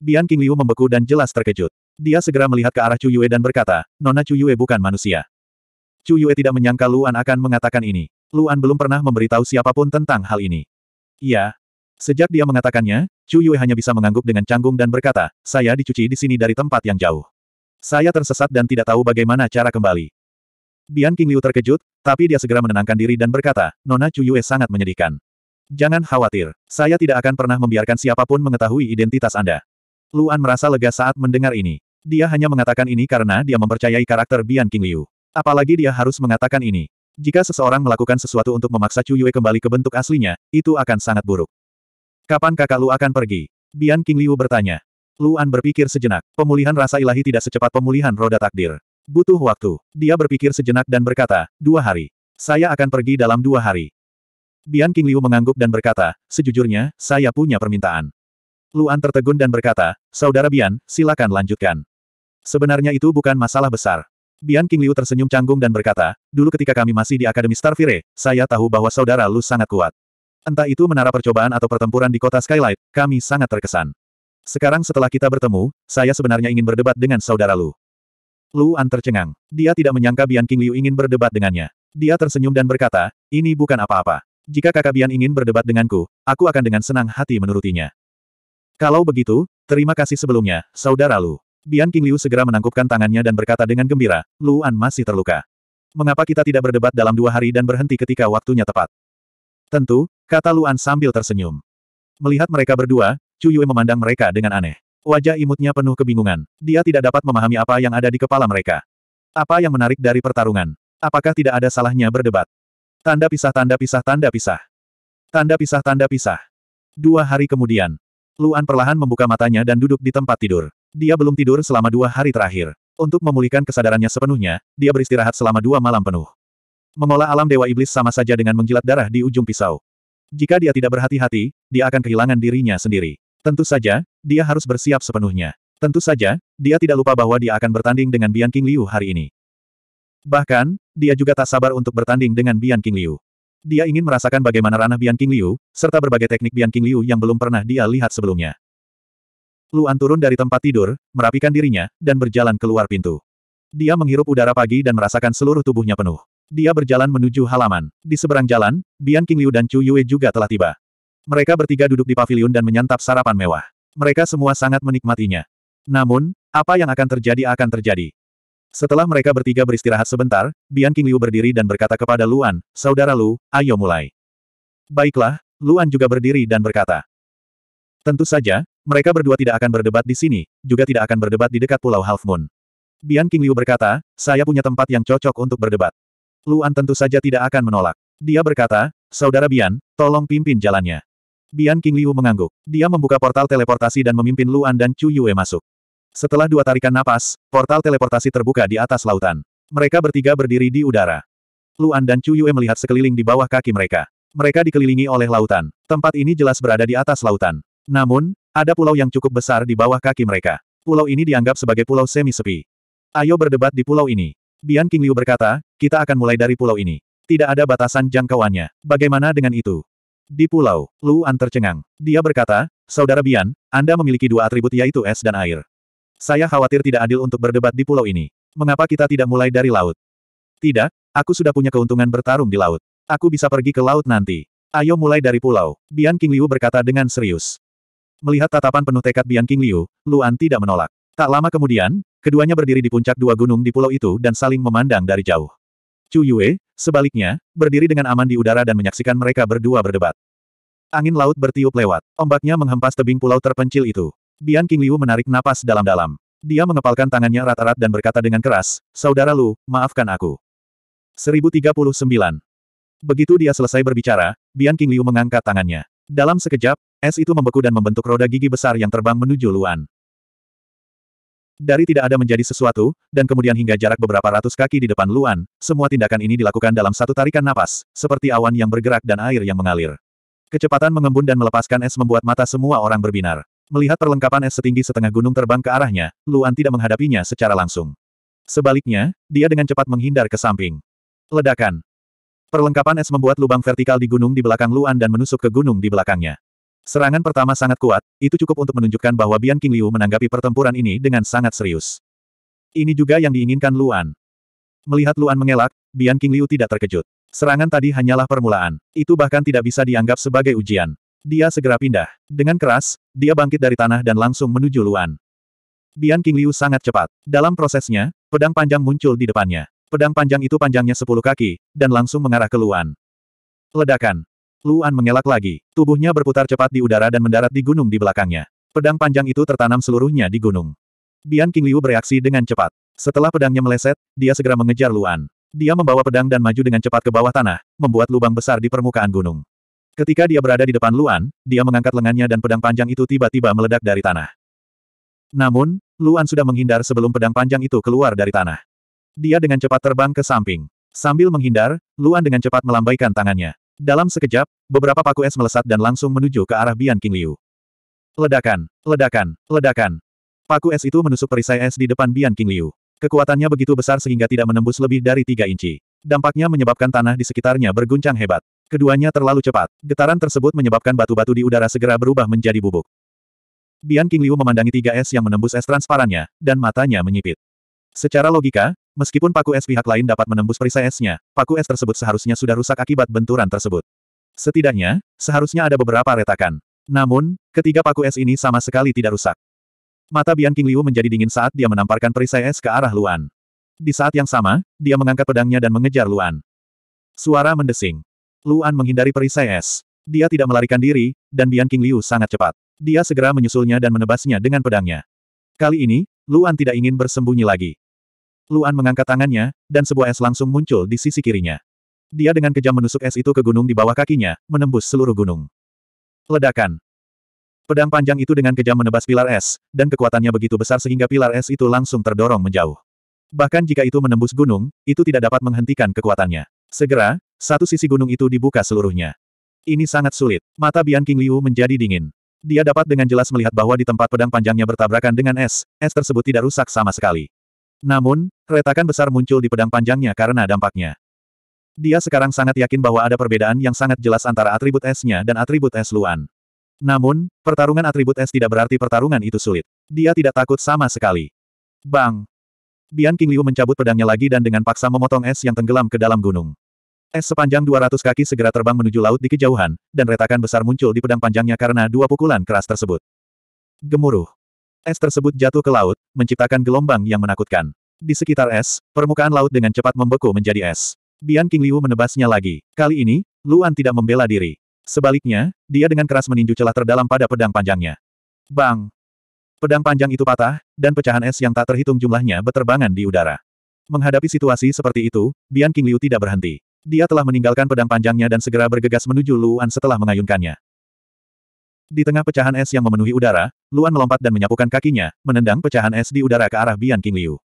Bian King Liu membeku dan jelas terkejut. Dia segera melihat ke arah Chu Yue dan berkata, Nona Chu Yue bukan manusia. Chu Yue tidak menyangka Luan akan mengatakan ini. Luan belum pernah memberitahu siapapun tentang hal ini. Iya. Sejak dia mengatakannya, Chu Yue hanya bisa mengangguk dengan canggung dan berkata, saya dicuci di sini dari tempat yang jauh. Saya tersesat dan tidak tahu bagaimana cara kembali. Bian King Liu terkejut, tapi dia segera menenangkan diri dan berkata, Nona Chu Yue sangat menyedihkan. Jangan khawatir, saya tidak akan pernah membiarkan siapapun mengetahui identitas Anda. Luan merasa lega saat mendengar ini. Dia hanya mengatakan ini karena dia mempercayai karakter Bian King Liu. Apalagi dia harus mengatakan ini. Jika seseorang melakukan sesuatu untuk memaksa Chu Yue kembali ke bentuk aslinya, itu akan sangat buruk. Kapan kakak Lu akan pergi? Bian King Liu bertanya. Luan berpikir sejenak. Pemulihan rasa ilahi tidak secepat pemulihan roda takdir. Butuh waktu. Dia berpikir sejenak dan berkata, dua hari. Saya akan pergi dalam dua hari. Bian King Liu mengangguk dan berkata, sejujurnya, saya punya permintaan. Luan tertegun dan berkata, Saudara Bian, silakan lanjutkan. Sebenarnya itu bukan masalah besar. Bian King Liu tersenyum canggung dan berkata, dulu ketika kami masih di Akademi Starfire, saya tahu bahwa saudara Lu sangat kuat. Entah itu menara percobaan atau pertempuran di kota Skylight, kami sangat terkesan. Sekarang setelah kita bertemu, saya sebenarnya ingin berdebat dengan saudara Lu. Lu An tercengang. Dia tidak menyangka Bian King Liu ingin berdebat dengannya. Dia tersenyum dan berkata, ini bukan apa-apa. Jika kakak Bian ingin berdebat denganku, aku akan dengan senang hati menurutinya. Kalau begitu, terima kasih sebelumnya, saudara Lu. Bian King Liu segera menangkupkan tangannya dan berkata dengan gembira, Luan masih terluka. Mengapa kita tidak berdebat dalam dua hari dan berhenti ketika waktunya tepat? Tentu, kata Luan sambil tersenyum. Melihat mereka berdua, Chu Yue memandang mereka dengan aneh. Wajah imutnya penuh kebingungan. Dia tidak dapat memahami apa yang ada di kepala mereka. Apa yang menarik dari pertarungan? Apakah tidak ada salahnya berdebat? Tanda pisah tanda pisah tanda pisah. Tanda pisah tanda pisah. Dua hari kemudian, Luan perlahan membuka matanya dan duduk di tempat tidur. Dia belum tidur selama dua hari terakhir. Untuk memulihkan kesadarannya sepenuhnya, dia beristirahat selama dua malam penuh. Mengolah alam Dewa Iblis sama saja dengan menjilat darah di ujung pisau. Jika dia tidak berhati-hati, dia akan kehilangan dirinya sendiri. Tentu saja, dia harus bersiap sepenuhnya. Tentu saja, dia tidak lupa bahwa dia akan bertanding dengan Bian King Liu hari ini. Bahkan, dia juga tak sabar untuk bertanding dengan Bian King Liu. Dia ingin merasakan bagaimana ranah Bian King Liu, serta berbagai teknik Bian King Liu yang belum pernah dia lihat sebelumnya. Luan turun dari tempat tidur, merapikan dirinya, dan berjalan keluar pintu. Dia menghirup udara pagi dan merasakan seluruh tubuhnya penuh. Dia berjalan menuju halaman. Di seberang jalan, Bian King Liu dan Chu Yue juga telah tiba. Mereka bertiga duduk di pavilion dan menyantap sarapan mewah. Mereka semua sangat menikmatinya. Namun, apa yang akan terjadi akan terjadi. Setelah mereka bertiga beristirahat sebentar, Bian King Liu berdiri dan berkata kepada Luan, Saudara Lu, ayo mulai. Baiklah, Luan juga berdiri dan berkata, Tentu saja, mereka berdua tidak akan berdebat di sini, juga tidak akan berdebat di dekat Pulau Half Moon. Bian Liu berkata, saya punya tempat yang cocok untuk berdebat. Luan tentu saja tidak akan menolak. Dia berkata, Saudara Bian, tolong pimpin jalannya. Bian King Liu mengangguk. Dia membuka portal teleportasi dan memimpin Luan dan Chu Yue masuk. Setelah dua tarikan napas, portal teleportasi terbuka di atas lautan. Mereka bertiga berdiri di udara. Luan dan Chu Yue melihat sekeliling di bawah kaki mereka. Mereka dikelilingi oleh lautan. Tempat ini jelas berada di atas lautan. Namun, ada pulau yang cukup besar di bawah kaki mereka. Pulau ini dianggap sebagai pulau semi-sepi. Ayo berdebat di pulau ini. Bian King Liu berkata, kita akan mulai dari pulau ini. Tidak ada batasan jangkauannya. Bagaimana dengan itu? Di pulau, Luan tercengang. Dia berkata, Saudara Bian, Anda memiliki dua atribut yaitu es dan air. Saya khawatir tidak adil untuk berdebat di pulau ini. Mengapa kita tidak mulai dari laut? Tidak, aku sudah punya keuntungan bertarung di laut. Aku bisa pergi ke laut nanti. Ayo mulai dari pulau, Bian King Liu berkata dengan serius. Melihat tatapan penuh tekad Bian King Liu, Luan tidak menolak. Tak lama kemudian, keduanya berdiri di puncak dua gunung di pulau itu dan saling memandang dari jauh. Chu Yue, sebaliknya, berdiri dengan aman di udara dan menyaksikan mereka berdua berdebat. Angin laut bertiup lewat, ombaknya menghempas tebing pulau terpencil itu. Bian King Liu menarik napas dalam-dalam. Dia mengepalkan tangannya rata rata dan berkata dengan keras, Saudara Lu, maafkan aku. 1039. Begitu dia selesai berbicara, Bian King Liu mengangkat tangannya. Dalam sekejap, Es itu membeku dan membentuk roda gigi besar yang terbang menuju Luan. Dari tidak ada menjadi sesuatu, dan kemudian hingga jarak beberapa ratus kaki di depan Luan, semua tindakan ini dilakukan dalam satu tarikan napas, seperti awan yang bergerak dan air yang mengalir. Kecepatan mengembun dan melepaskan es membuat mata semua orang berbinar. Melihat perlengkapan es setinggi setengah gunung terbang ke arahnya, Luan tidak menghadapinya secara langsung. Sebaliknya, dia dengan cepat menghindar ke samping. Ledakan. Perlengkapan es membuat lubang vertikal di gunung di belakang Luan dan menusuk ke gunung di belakangnya. Serangan pertama sangat kuat, itu cukup untuk menunjukkan bahwa Bian King Liu menanggapi pertempuran ini dengan sangat serius. Ini juga yang diinginkan Luan. Melihat Luan mengelak, Bian King Liu tidak terkejut. Serangan tadi hanyalah permulaan. Itu bahkan tidak bisa dianggap sebagai ujian. Dia segera pindah. Dengan keras, dia bangkit dari tanah dan langsung menuju Luan. Bian King Liu sangat cepat. Dalam prosesnya, pedang panjang muncul di depannya. Pedang panjang itu panjangnya 10 kaki, dan langsung mengarah ke Luan. Ledakan. Luan mengelak lagi. Tubuhnya berputar cepat di udara dan mendarat di gunung di belakangnya. Pedang panjang itu tertanam seluruhnya di gunung. Bian King Liu bereaksi dengan cepat. Setelah pedangnya meleset, dia segera mengejar Luan. Dia membawa pedang dan maju dengan cepat ke bawah tanah, membuat lubang besar di permukaan gunung. Ketika dia berada di depan Luan, dia mengangkat lengannya dan pedang panjang itu tiba-tiba meledak dari tanah. Namun, Luan sudah menghindar sebelum pedang panjang itu keluar dari tanah. Dia dengan cepat terbang ke samping. Sambil menghindar, Luan dengan cepat melambaikan tangannya. Dalam sekejap, beberapa paku es melesat dan langsung menuju ke arah Bian King Liu. Ledakan, ledakan, ledakan. Paku es itu menusuk perisai es di depan Bian King Liu. Kekuatannya begitu besar sehingga tidak menembus lebih dari tiga inci. Dampaknya menyebabkan tanah di sekitarnya berguncang hebat. Keduanya terlalu cepat. Getaran tersebut menyebabkan batu-batu di udara segera berubah menjadi bubuk. Bian King Liu memandangi tiga es yang menembus es transparannya, dan matanya menyipit. Secara logika, Meskipun paku es pihak lain dapat menembus perisai esnya, paku es tersebut seharusnya sudah rusak akibat benturan tersebut. Setidaknya, seharusnya ada beberapa retakan. Namun, ketiga paku es ini sama sekali tidak rusak. Mata Bian King Liu menjadi dingin saat dia menamparkan perisai es ke arah Luan. Di saat yang sama, dia mengangkat pedangnya dan mengejar Luan. Suara mendesing. Luan menghindari perisai es. Dia tidak melarikan diri, dan Bian King Liu sangat cepat. Dia segera menyusulnya dan menebasnya dengan pedangnya. Kali ini, Luan tidak ingin bersembunyi lagi. Luan mengangkat tangannya, dan sebuah es langsung muncul di sisi kirinya. Dia dengan kejam menusuk es itu ke gunung di bawah kakinya, menembus seluruh gunung. Ledakan. Pedang panjang itu dengan kejam menebas pilar es, dan kekuatannya begitu besar sehingga pilar es itu langsung terdorong menjauh. Bahkan jika itu menembus gunung, itu tidak dapat menghentikan kekuatannya. Segera, satu sisi gunung itu dibuka seluruhnya. Ini sangat sulit. Mata Bian King Liu menjadi dingin. Dia dapat dengan jelas melihat bahwa di tempat pedang panjangnya bertabrakan dengan es, es tersebut tidak rusak sama sekali. Namun, Retakan besar muncul di pedang panjangnya karena dampaknya. Dia sekarang sangat yakin bahwa ada perbedaan yang sangat jelas antara atribut esnya dan atribut es Luan. Namun, pertarungan atribut es tidak berarti pertarungan itu sulit. Dia tidak takut sama sekali. Bang! Bian King Liu mencabut pedangnya lagi dan dengan paksa memotong es yang tenggelam ke dalam gunung. Es sepanjang 200 kaki segera terbang menuju laut di kejauhan, dan retakan besar muncul di pedang panjangnya karena dua pukulan keras tersebut. Gemuruh. Es tersebut jatuh ke laut, menciptakan gelombang yang menakutkan. Di sekitar es, permukaan laut dengan cepat membeku menjadi es. Bian King Liu menebasnya lagi. Kali ini, Luan tidak membela diri. Sebaliknya, dia dengan keras meninju celah terdalam pada pedang panjangnya. Bang! Pedang panjang itu patah, dan pecahan es yang tak terhitung jumlahnya beterbangan di udara. Menghadapi situasi seperti itu, Bian King Liu tidak berhenti. Dia telah meninggalkan pedang panjangnya dan segera bergegas menuju Luan setelah mengayunkannya. Di tengah pecahan es yang memenuhi udara, Luan melompat dan menyapukan kakinya, menendang pecahan es di udara ke arah Bian King Liu.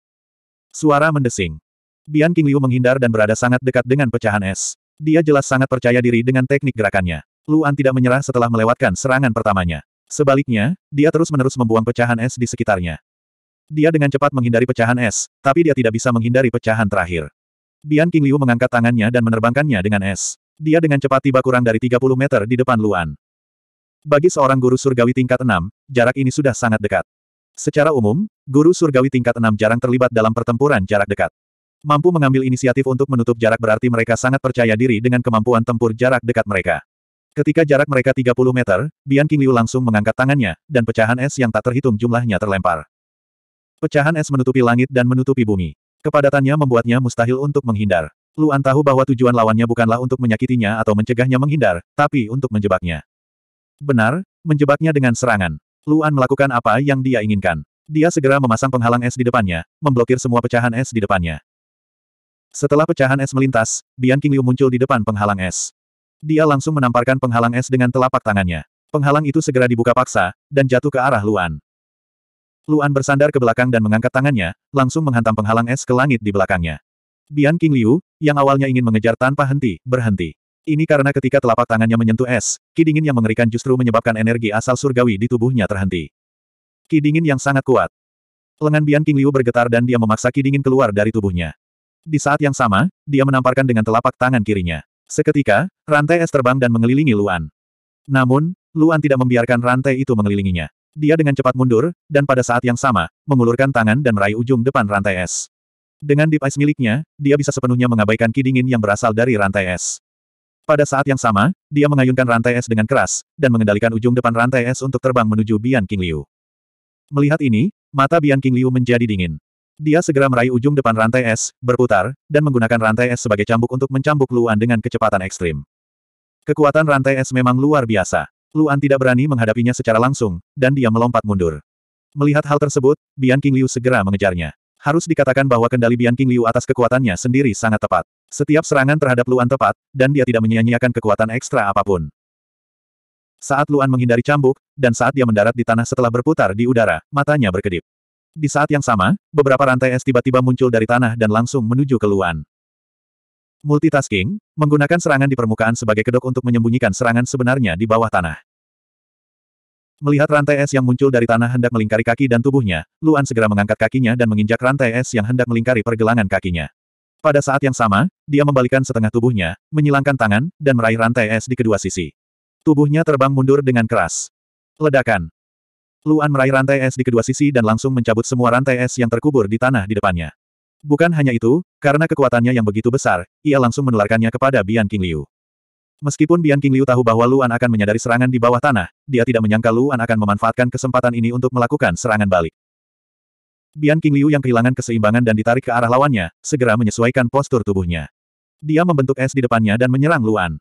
Suara mendesing. Bian Qingliu menghindar dan berada sangat dekat dengan pecahan es. Dia jelas sangat percaya diri dengan teknik gerakannya. Luan tidak menyerah setelah melewatkan serangan pertamanya. Sebaliknya, dia terus-menerus membuang pecahan es di sekitarnya. Dia dengan cepat menghindari pecahan es, tapi dia tidak bisa menghindari pecahan terakhir. Bian Qingliu mengangkat tangannya dan menerbangkannya dengan es. Dia dengan cepat tiba kurang dari 30 meter di depan Luan. Bagi seorang guru surgawi tingkat 6, jarak ini sudah sangat dekat. Secara umum, guru surgawi tingkat 6 jarang terlibat dalam pertempuran jarak dekat. Mampu mengambil inisiatif untuk menutup jarak berarti mereka sangat percaya diri dengan kemampuan tempur jarak dekat mereka. Ketika jarak mereka 30 meter, Bian Qingliu langsung mengangkat tangannya, dan pecahan es yang tak terhitung jumlahnya terlempar. Pecahan es menutupi langit dan menutupi bumi. Kepadatannya membuatnya mustahil untuk menghindar. Luan tahu bahwa tujuan lawannya bukanlah untuk menyakitinya atau mencegahnya menghindar, tapi untuk menjebaknya. Benar, menjebaknya dengan serangan. Luan melakukan apa yang dia inginkan. Dia segera memasang penghalang es di depannya, memblokir semua pecahan es di depannya. Setelah pecahan es melintas, Bian King Liu muncul di depan penghalang es. Dia langsung menamparkan penghalang es dengan telapak tangannya. Penghalang itu segera dibuka paksa, dan jatuh ke arah Luan. Luan bersandar ke belakang dan mengangkat tangannya, langsung menghantam penghalang es ke langit di belakangnya. Bian King Liu yang awalnya ingin mengejar tanpa henti, berhenti. Ini karena ketika telapak tangannya menyentuh es, ki dingin yang mengerikan justru menyebabkan energi asal surgawi di tubuhnya terhenti. Ki dingin yang sangat kuat. Lengan Bian King Liu bergetar dan dia memaksa ki dingin keluar dari tubuhnya. Di saat yang sama, dia menamparkan dengan telapak tangan kirinya. Seketika, rantai es terbang dan mengelilingi Luan. Namun, Luan tidak membiarkan rantai itu mengelilinginya. Dia dengan cepat mundur, dan pada saat yang sama, mengulurkan tangan dan meraih ujung depan rantai es. Dengan deep ice miliknya, dia bisa sepenuhnya mengabaikan ki yang berasal dari rantai es. Pada saat yang sama, dia mengayunkan rantai es dengan keras, dan mengendalikan ujung depan rantai es untuk terbang menuju Bian King Liu. Melihat ini, mata Bian King Liu menjadi dingin. Dia segera meraih ujung depan rantai es, berputar, dan menggunakan rantai es sebagai cambuk untuk mencambuk Luan dengan kecepatan ekstrim. Kekuatan rantai es memang luar biasa. Luan tidak berani menghadapinya secara langsung, dan dia melompat mundur. Melihat hal tersebut, Bian King Liu segera mengejarnya. Harus dikatakan bahwa kendali Bian King Liu atas kekuatannya sendiri sangat tepat. Setiap serangan terhadap Luan tepat, dan dia tidak menyia-nyiakan kekuatan ekstra apapun. Saat Luan menghindari cambuk, dan saat dia mendarat di tanah setelah berputar di udara, matanya berkedip. Di saat yang sama, beberapa rantai es tiba-tiba muncul dari tanah dan langsung menuju ke Luan. Multitasking, menggunakan serangan di permukaan sebagai kedok untuk menyembunyikan serangan sebenarnya di bawah tanah. Melihat rantai es yang muncul dari tanah hendak melingkari kaki dan tubuhnya, Luan segera mengangkat kakinya dan menginjak rantai es yang hendak melingkari pergelangan kakinya. Pada saat yang sama, dia membalikan setengah tubuhnya, menyilangkan tangan, dan meraih rantai es di kedua sisi. Tubuhnya terbang mundur dengan keras. Ledakan. Luan meraih rantai es di kedua sisi dan langsung mencabut semua rantai es yang terkubur di tanah di depannya. Bukan hanya itu, karena kekuatannya yang begitu besar, ia langsung menularkannya kepada Bian King Liu. Meskipun Bian King Liu tahu bahwa Luan akan menyadari serangan di bawah tanah, dia tidak menyangka Luan akan memanfaatkan kesempatan ini untuk melakukan serangan balik. Bian King Liu yang kehilangan keseimbangan dan ditarik ke arah lawannya, segera menyesuaikan postur tubuhnya. Dia membentuk es di depannya dan menyerang Luan.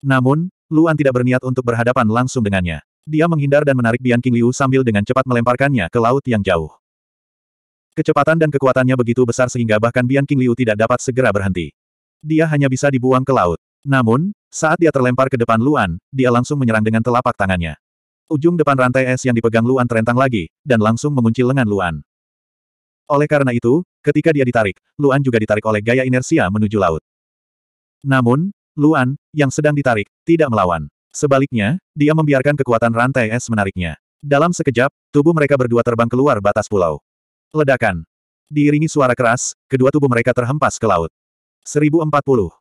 Namun, Luan tidak berniat untuk berhadapan langsung dengannya. Dia menghindar dan menarik Bian King Liu sambil dengan cepat melemparkannya ke laut yang jauh. Kecepatan dan kekuatannya begitu besar sehingga bahkan Bian King Liu tidak dapat segera berhenti. Dia hanya bisa dibuang ke laut. Namun, saat dia terlempar ke depan Luan, dia langsung menyerang dengan telapak tangannya. Ujung depan rantai es yang dipegang Luan terentang lagi, dan langsung mengunci lengan Luan. Oleh karena itu, ketika dia ditarik, Luan juga ditarik oleh gaya inersia menuju laut. Namun, Luan, yang sedang ditarik, tidak melawan. Sebaliknya, dia membiarkan kekuatan rantai es menariknya. Dalam sekejap, tubuh mereka berdua terbang keluar batas pulau. Ledakan. Diiringi suara keras, kedua tubuh mereka terhempas ke laut. 1040.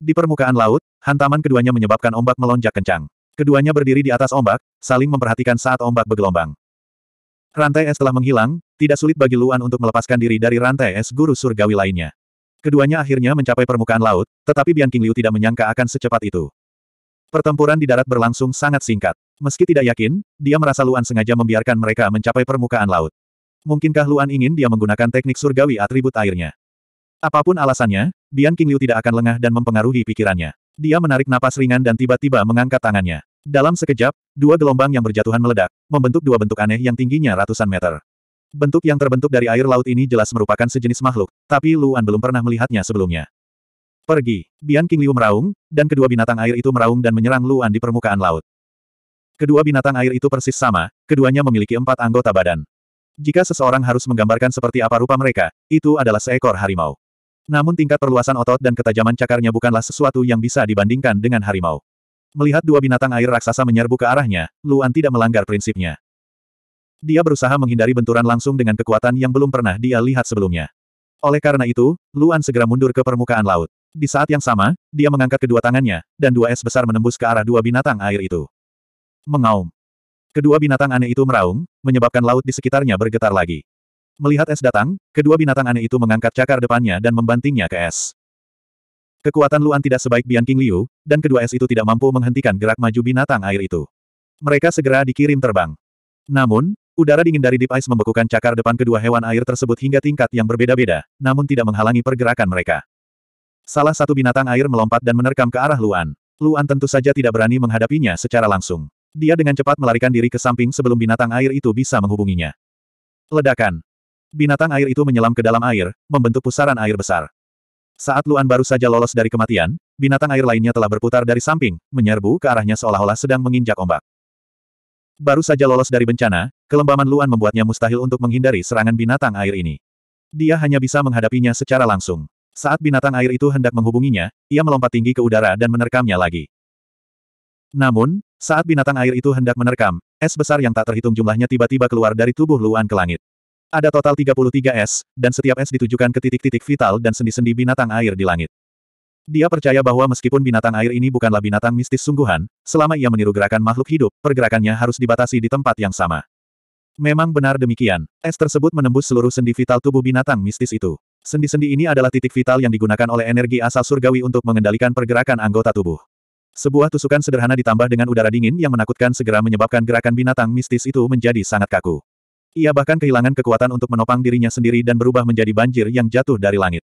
Di permukaan laut, hantaman keduanya menyebabkan ombak melonjak kencang. Keduanya berdiri di atas ombak, saling memperhatikan saat ombak bergelombang. Rantai es telah menghilang, tidak sulit bagi Luan untuk melepaskan diri dari rantai es guru surgawi lainnya. Keduanya akhirnya mencapai permukaan laut, tetapi Bian King Liu tidak menyangka akan secepat itu. Pertempuran di darat berlangsung sangat singkat. Meski tidak yakin, dia merasa Luan sengaja membiarkan mereka mencapai permukaan laut. Mungkinkah Luan ingin dia menggunakan teknik surgawi atribut airnya? Apapun alasannya, Bian King Liu tidak akan lengah dan mempengaruhi pikirannya. Dia menarik napas ringan dan tiba-tiba mengangkat tangannya. Dalam sekejap, dua gelombang yang berjatuhan meledak, membentuk dua bentuk aneh yang tingginya ratusan meter. Bentuk yang terbentuk dari air laut ini jelas merupakan sejenis makhluk, tapi Luan belum pernah melihatnya sebelumnya. Pergi, Bian King Liu meraung, dan kedua binatang air itu meraung dan menyerang Luan di permukaan laut. Kedua binatang air itu persis sama, keduanya memiliki empat anggota badan. Jika seseorang harus menggambarkan seperti apa rupa mereka, itu adalah seekor harimau. Namun tingkat perluasan otot dan ketajaman cakarnya bukanlah sesuatu yang bisa dibandingkan dengan harimau. Melihat dua binatang air raksasa menyerbu ke arahnya, Luan tidak melanggar prinsipnya. Dia berusaha menghindari benturan langsung dengan kekuatan yang belum pernah dia lihat sebelumnya. Oleh karena itu, Luan segera mundur ke permukaan laut. Di saat yang sama, dia mengangkat kedua tangannya, dan dua es besar menembus ke arah dua binatang air itu. Mengaum. Kedua binatang aneh itu meraung, menyebabkan laut di sekitarnya bergetar lagi. Melihat es datang, kedua binatang aneh itu mengangkat cakar depannya dan membantingnya ke es. Kekuatan Luan tidak sebaik Bian King Liu, dan kedua es itu tidak mampu menghentikan gerak maju binatang air itu. Mereka segera dikirim terbang. Namun, udara dingin dari Deep Ice membekukan cakar depan kedua hewan air tersebut hingga tingkat yang berbeda-beda, namun tidak menghalangi pergerakan mereka. Salah satu binatang air melompat dan menerkam ke arah Luan. Luan tentu saja tidak berani menghadapinya secara langsung. Dia dengan cepat melarikan diri ke samping sebelum binatang air itu bisa menghubunginya. Ledakan. Binatang air itu menyelam ke dalam air, membentuk pusaran air besar. Saat Luan baru saja lolos dari kematian, binatang air lainnya telah berputar dari samping, menyerbu ke arahnya seolah-olah sedang menginjak ombak. Baru saja lolos dari bencana, kelembaman Luan membuatnya mustahil untuk menghindari serangan binatang air ini. Dia hanya bisa menghadapinya secara langsung. Saat binatang air itu hendak menghubunginya, ia melompat tinggi ke udara dan menerkamnya lagi. Namun, saat binatang air itu hendak menerkam, es besar yang tak terhitung jumlahnya tiba-tiba keluar dari tubuh Luan ke langit. Ada total 33 S, dan setiap S ditujukan ke titik-titik vital dan sendi-sendi binatang air di langit. Dia percaya bahwa meskipun binatang air ini bukanlah binatang mistis sungguhan, selama ia meniru gerakan makhluk hidup, pergerakannya harus dibatasi di tempat yang sama. Memang benar demikian, es tersebut menembus seluruh sendi vital tubuh binatang mistis itu. Sendi-sendi ini adalah titik vital yang digunakan oleh energi asal surgawi untuk mengendalikan pergerakan anggota tubuh. Sebuah tusukan sederhana ditambah dengan udara dingin yang menakutkan segera menyebabkan gerakan binatang mistis itu menjadi sangat kaku. Ia bahkan kehilangan kekuatan untuk menopang dirinya sendiri dan berubah menjadi banjir yang jatuh dari langit.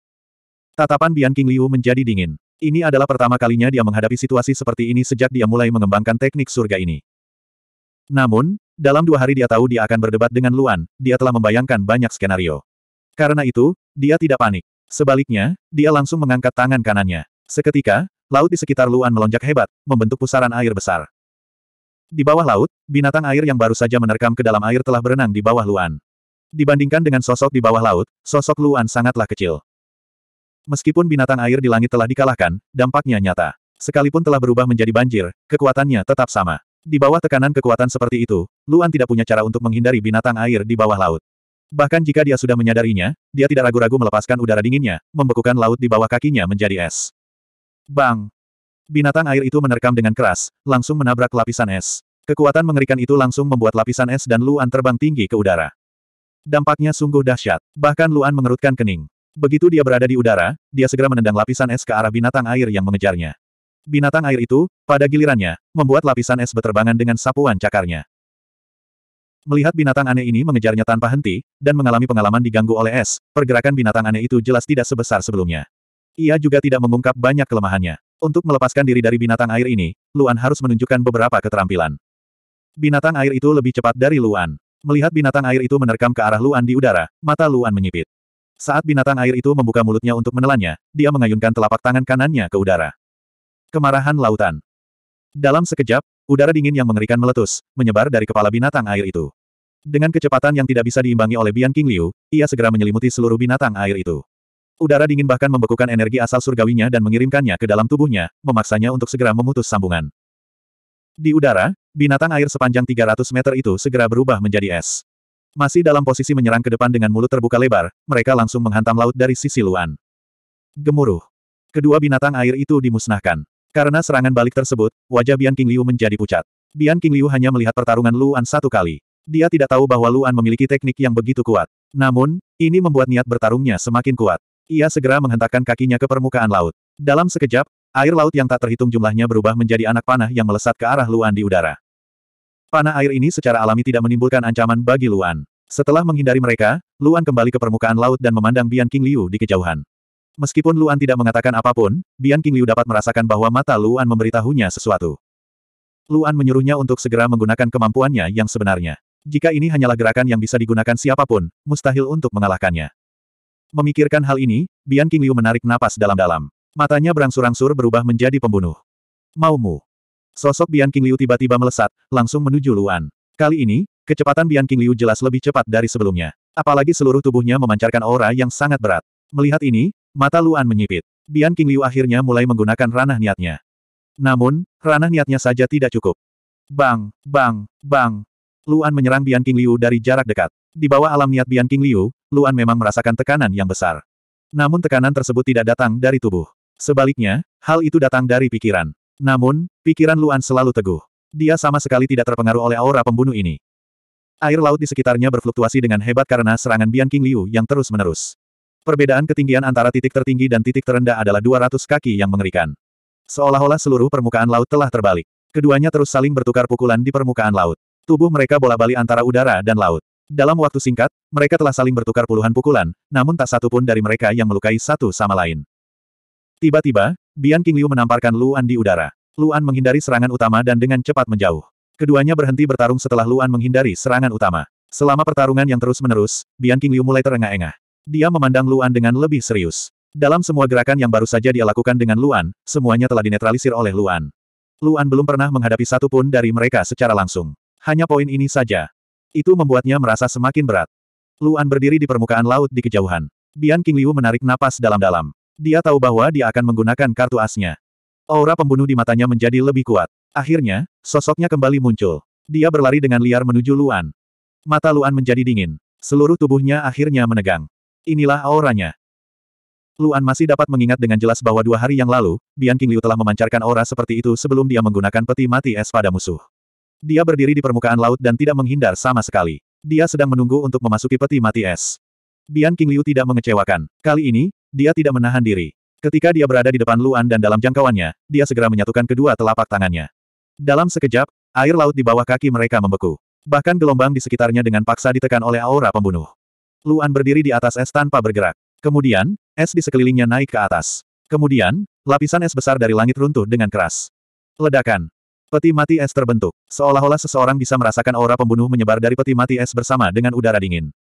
Tatapan Bian King Liu menjadi dingin. Ini adalah pertama kalinya dia menghadapi situasi seperti ini sejak dia mulai mengembangkan teknik surga ini. Namun, dalam dua hari dia tahu dia akan berdebat dengan Luan, dia telah membayangkan banyak skenario. Karena itu, dia tidak panik. Sebaliknya, dia langsung mengangkat tangan kanannya. Seketika, laut di sekitar Luan melonjak hebat, membentuk pusaran air besar. Di bawah laut, binatang air yang baru saja menerkam ke dalam air telah berenang di bawah Luan. Dibandingkan dengan sosok di bawah laut, sosok Luan sangatlah kecil. Meskipun binatang air di langit telah dikalahkan, dampaknya nyata. Sekalipun telah berubah menjadi banjir, kekuatannya tetap sama. Di bawah tekanan kekuatan seperti itu, Luan tidak punya cara untuk menghindari binatang air di bawah laut. Bahkan jika dia sudah menyadarinya, dia tidak ragu-ragu melepaskan udara dinginnya, membekukan laut di bawah kakinya menjadi es. Bang! Binatang air itu menerkam dengan keras, langsung menabrak lapisan es. Kekuatan mengerikan itu langsung membuat lapisan es dan Luan terbang tinggi ke udara. Dampaknya sungguh dahsyat, bahkan Luan mengerutkan kening. Begitu dia berada di udara, dia segera menendang lapisan es ke arah binatang air yang mengejarnya. Binatang air itu, pada gilirannya, membuat lapisan es berterbangan dengan sapuan cakarnya. Melihat binatang aneh ini mengejarnya tanpa henti, dan mengalami pengalaman diganggu oleh es, pergerakan binatang aneh itu jelas tidak sebesar sebelumnya. Ia juga tidak mengungkap banyak kelemahannya. Untuk melepaskan diri dari binatang air ini, Luan harus menunjukkan beberapa keterampilan. Binatang air itu lebih cepat dari Luan. Melihat binatang air itu menerkam ke arah Luan di udara, mata Luan menyipit. Saat binatang air itu membuka mulutnya untuk menelannya, dia mengayunkan telapak tangan kanannya ke udara. Kemarahan lautan. Dalam sekejap, udara dingin yang mengerikan meletus, menyebar dari kepala binatang air itu. Dengan kecepatan yang tidak bisa diimbangi oleh Bian King Liu, ia segera menyelimuti seluruh binatang air itu. Udara dingin bahkan membekukan energi asal surgawinya dan mengirimkannya ke dalam tubuhnya, memaksanya untuk segera memutus sambungan. Di udara, binatang air sepanjang 300 meter itu segera berubah menjadi es. Masih dalam posisi menyerang ke depan dengan mulut terbuka lebar, mereka langsung menghantam laut dari sisi luan. Gemuruh. Kedua binatang air itu dimusnahkan. Karena serangan balik tersebut, wajah Bian King Liu menjadi pucat. Bian King Liu hanya melihat pertarungan Luan satu kali. Dia tidak tahu bahwa Luan memiliki teknik yang begitu kuat. Namun, ini membuat niat bertarungnya semakin kuat. Ia segera menghentakkan kakinya ke permukaan laut. Dalam sekejap, air laut yang tak terhitung jumlahnya berubah menjadi anak panah yang melesat ke arah Luan di udara. Panah air ini secara alami tidak menimbulkan ancaman bagi Luan. Setelah menghindari mereka, Luan kembali ke permukaan laut dan memandang Bian King Liu di kejauhan. Meskipun Luan tidak mengatakan apapun, Bian King Liu dapat merasakan bahwa mata Luan memberitahunya sesuatu. Luan menyuruhnya untuk segera menggunakan kemampuannya yang sebenarnya. Jika ini hanyalah gerakan yang bisa digunakan siapapun, mustahil untuk mengalahkannya. Memikirkan hal ini, Bian King Liu menarik napas dalam-dalam. Matanya berangsur-angsur berubah menjadi pembunuh. Maumu. Sosok Bian King Liu tiba-tiba melesat, langsung menuju Luan. Kali ini, kecepatan Bian King Liu jelas lebih cepat dari sebelumnya. Apalagi seluruh tubuhnya memancarkan aura yang sangat berat. Melihat ini, mata Luan menyipit. Bian King Liu akhirnya mulai menggunakan ranah niatnya. Namun, ranah niatnya saja tidak cukup. Bang, bang, bang. Luan menyerang Bian King Liu dari jarak dekat. Di bawah alam niat Bian King Liu. Luan memang merasakan tekanan yang besar. Namun tekanan tersebut tidak datang dari tubuh. Sebaliknya, hal itu datang dari pikiran. Namun, pikiran Luan selalu teguh. Dia sama sekali tidak terpengaruh oleh aura pembunuh ini. Air laut di sekitarnya berfluktuasi dengan hebat karena serangan Bian King Liu yang terus-menerus. Perbedaan ketinggian antara titik tertinggi dan titik terendah adalah 200 kaki yang mengerikan. Seolah-olah seluruh permukaan laut telah terbalik. Keduanya terus saling bertukar pukulan di permukaan laut. Tubuh mereka bola-bali antara udara dan laut. Dalam waktu singkat, mereka telah saling bertukar puluhan pukulan, namun tak satu pun dari mereka yang melukai satu sama lain. Tiba-tiba, Bian King Liu menamparkan Luan di udara. Luan menghindari serangan utama dan dengan cepat menjauh. Keduanya berhenti bertarung setelah Luan menghindari serangan utama. Selama pertarungan yang terus-menerus, Bian King Liu mulai terengah-engah. Dia memandang Luan dengan lebih serius. Dalam semua gerakan yang baru saja dia lakukan dengan Luan, semuanya telah dinetralisir oleh Luan. Luan belum pernah menghadapi satu pun dari mereka secara langsung. Hanya poin ini saja, itu membuatnya merasa semakin berat. Luan berdiri di permukaan laut di kejauhan. Bian King Liu menarik napas dalam-dalam. Dia tahu bahwa dia akan menggunakan kartu asnya. Aura pembunuh di matanya menjadi lebih kuat. Akhirnya, sosoknya kembali muncul. Dia berlari dengan liar menuju Luan. Mata Luan menjadi dingin. Seluruh tubuhnya akhirnya menegang. Inilah auranya. Luan masih dapat mengingat dengan jelas bahwa dua hari yang lalu, Bian King Liu telah memancarkan aura seperti itu sebelum dia menggunakan peti mati es pada musuh. Dia berdiri di permukaan laut dan tidak menghindar sama sekali. Dia sedang menunggu untuk memasuki peti mati es. Bian King Liu tidak mengecewakan. Kali ini, dia tidak menahan diri. Ketika dia berada di depan Luan dan dalam jangkauannya, dia segera menyatukan kedua telapak tangannya. Dalam sekejap, air laut di bawah kaki mereka membeku. Bahkan gelombang di sekitarnya dengan paksa ditekan oleh aura pembunuh. Luan berdiri di atas es tanpa bergerak. Kemudian, es di sekelilingnya naik ke atas. Kemudian, lapisan es besar dari langit runtuh dengan keras. Ledakan. Peti mati es terbentuk, seolah-olah seseorang bisa merasakan aura pembunuh menyebar dari peti mati es bersama dengan udara dingin.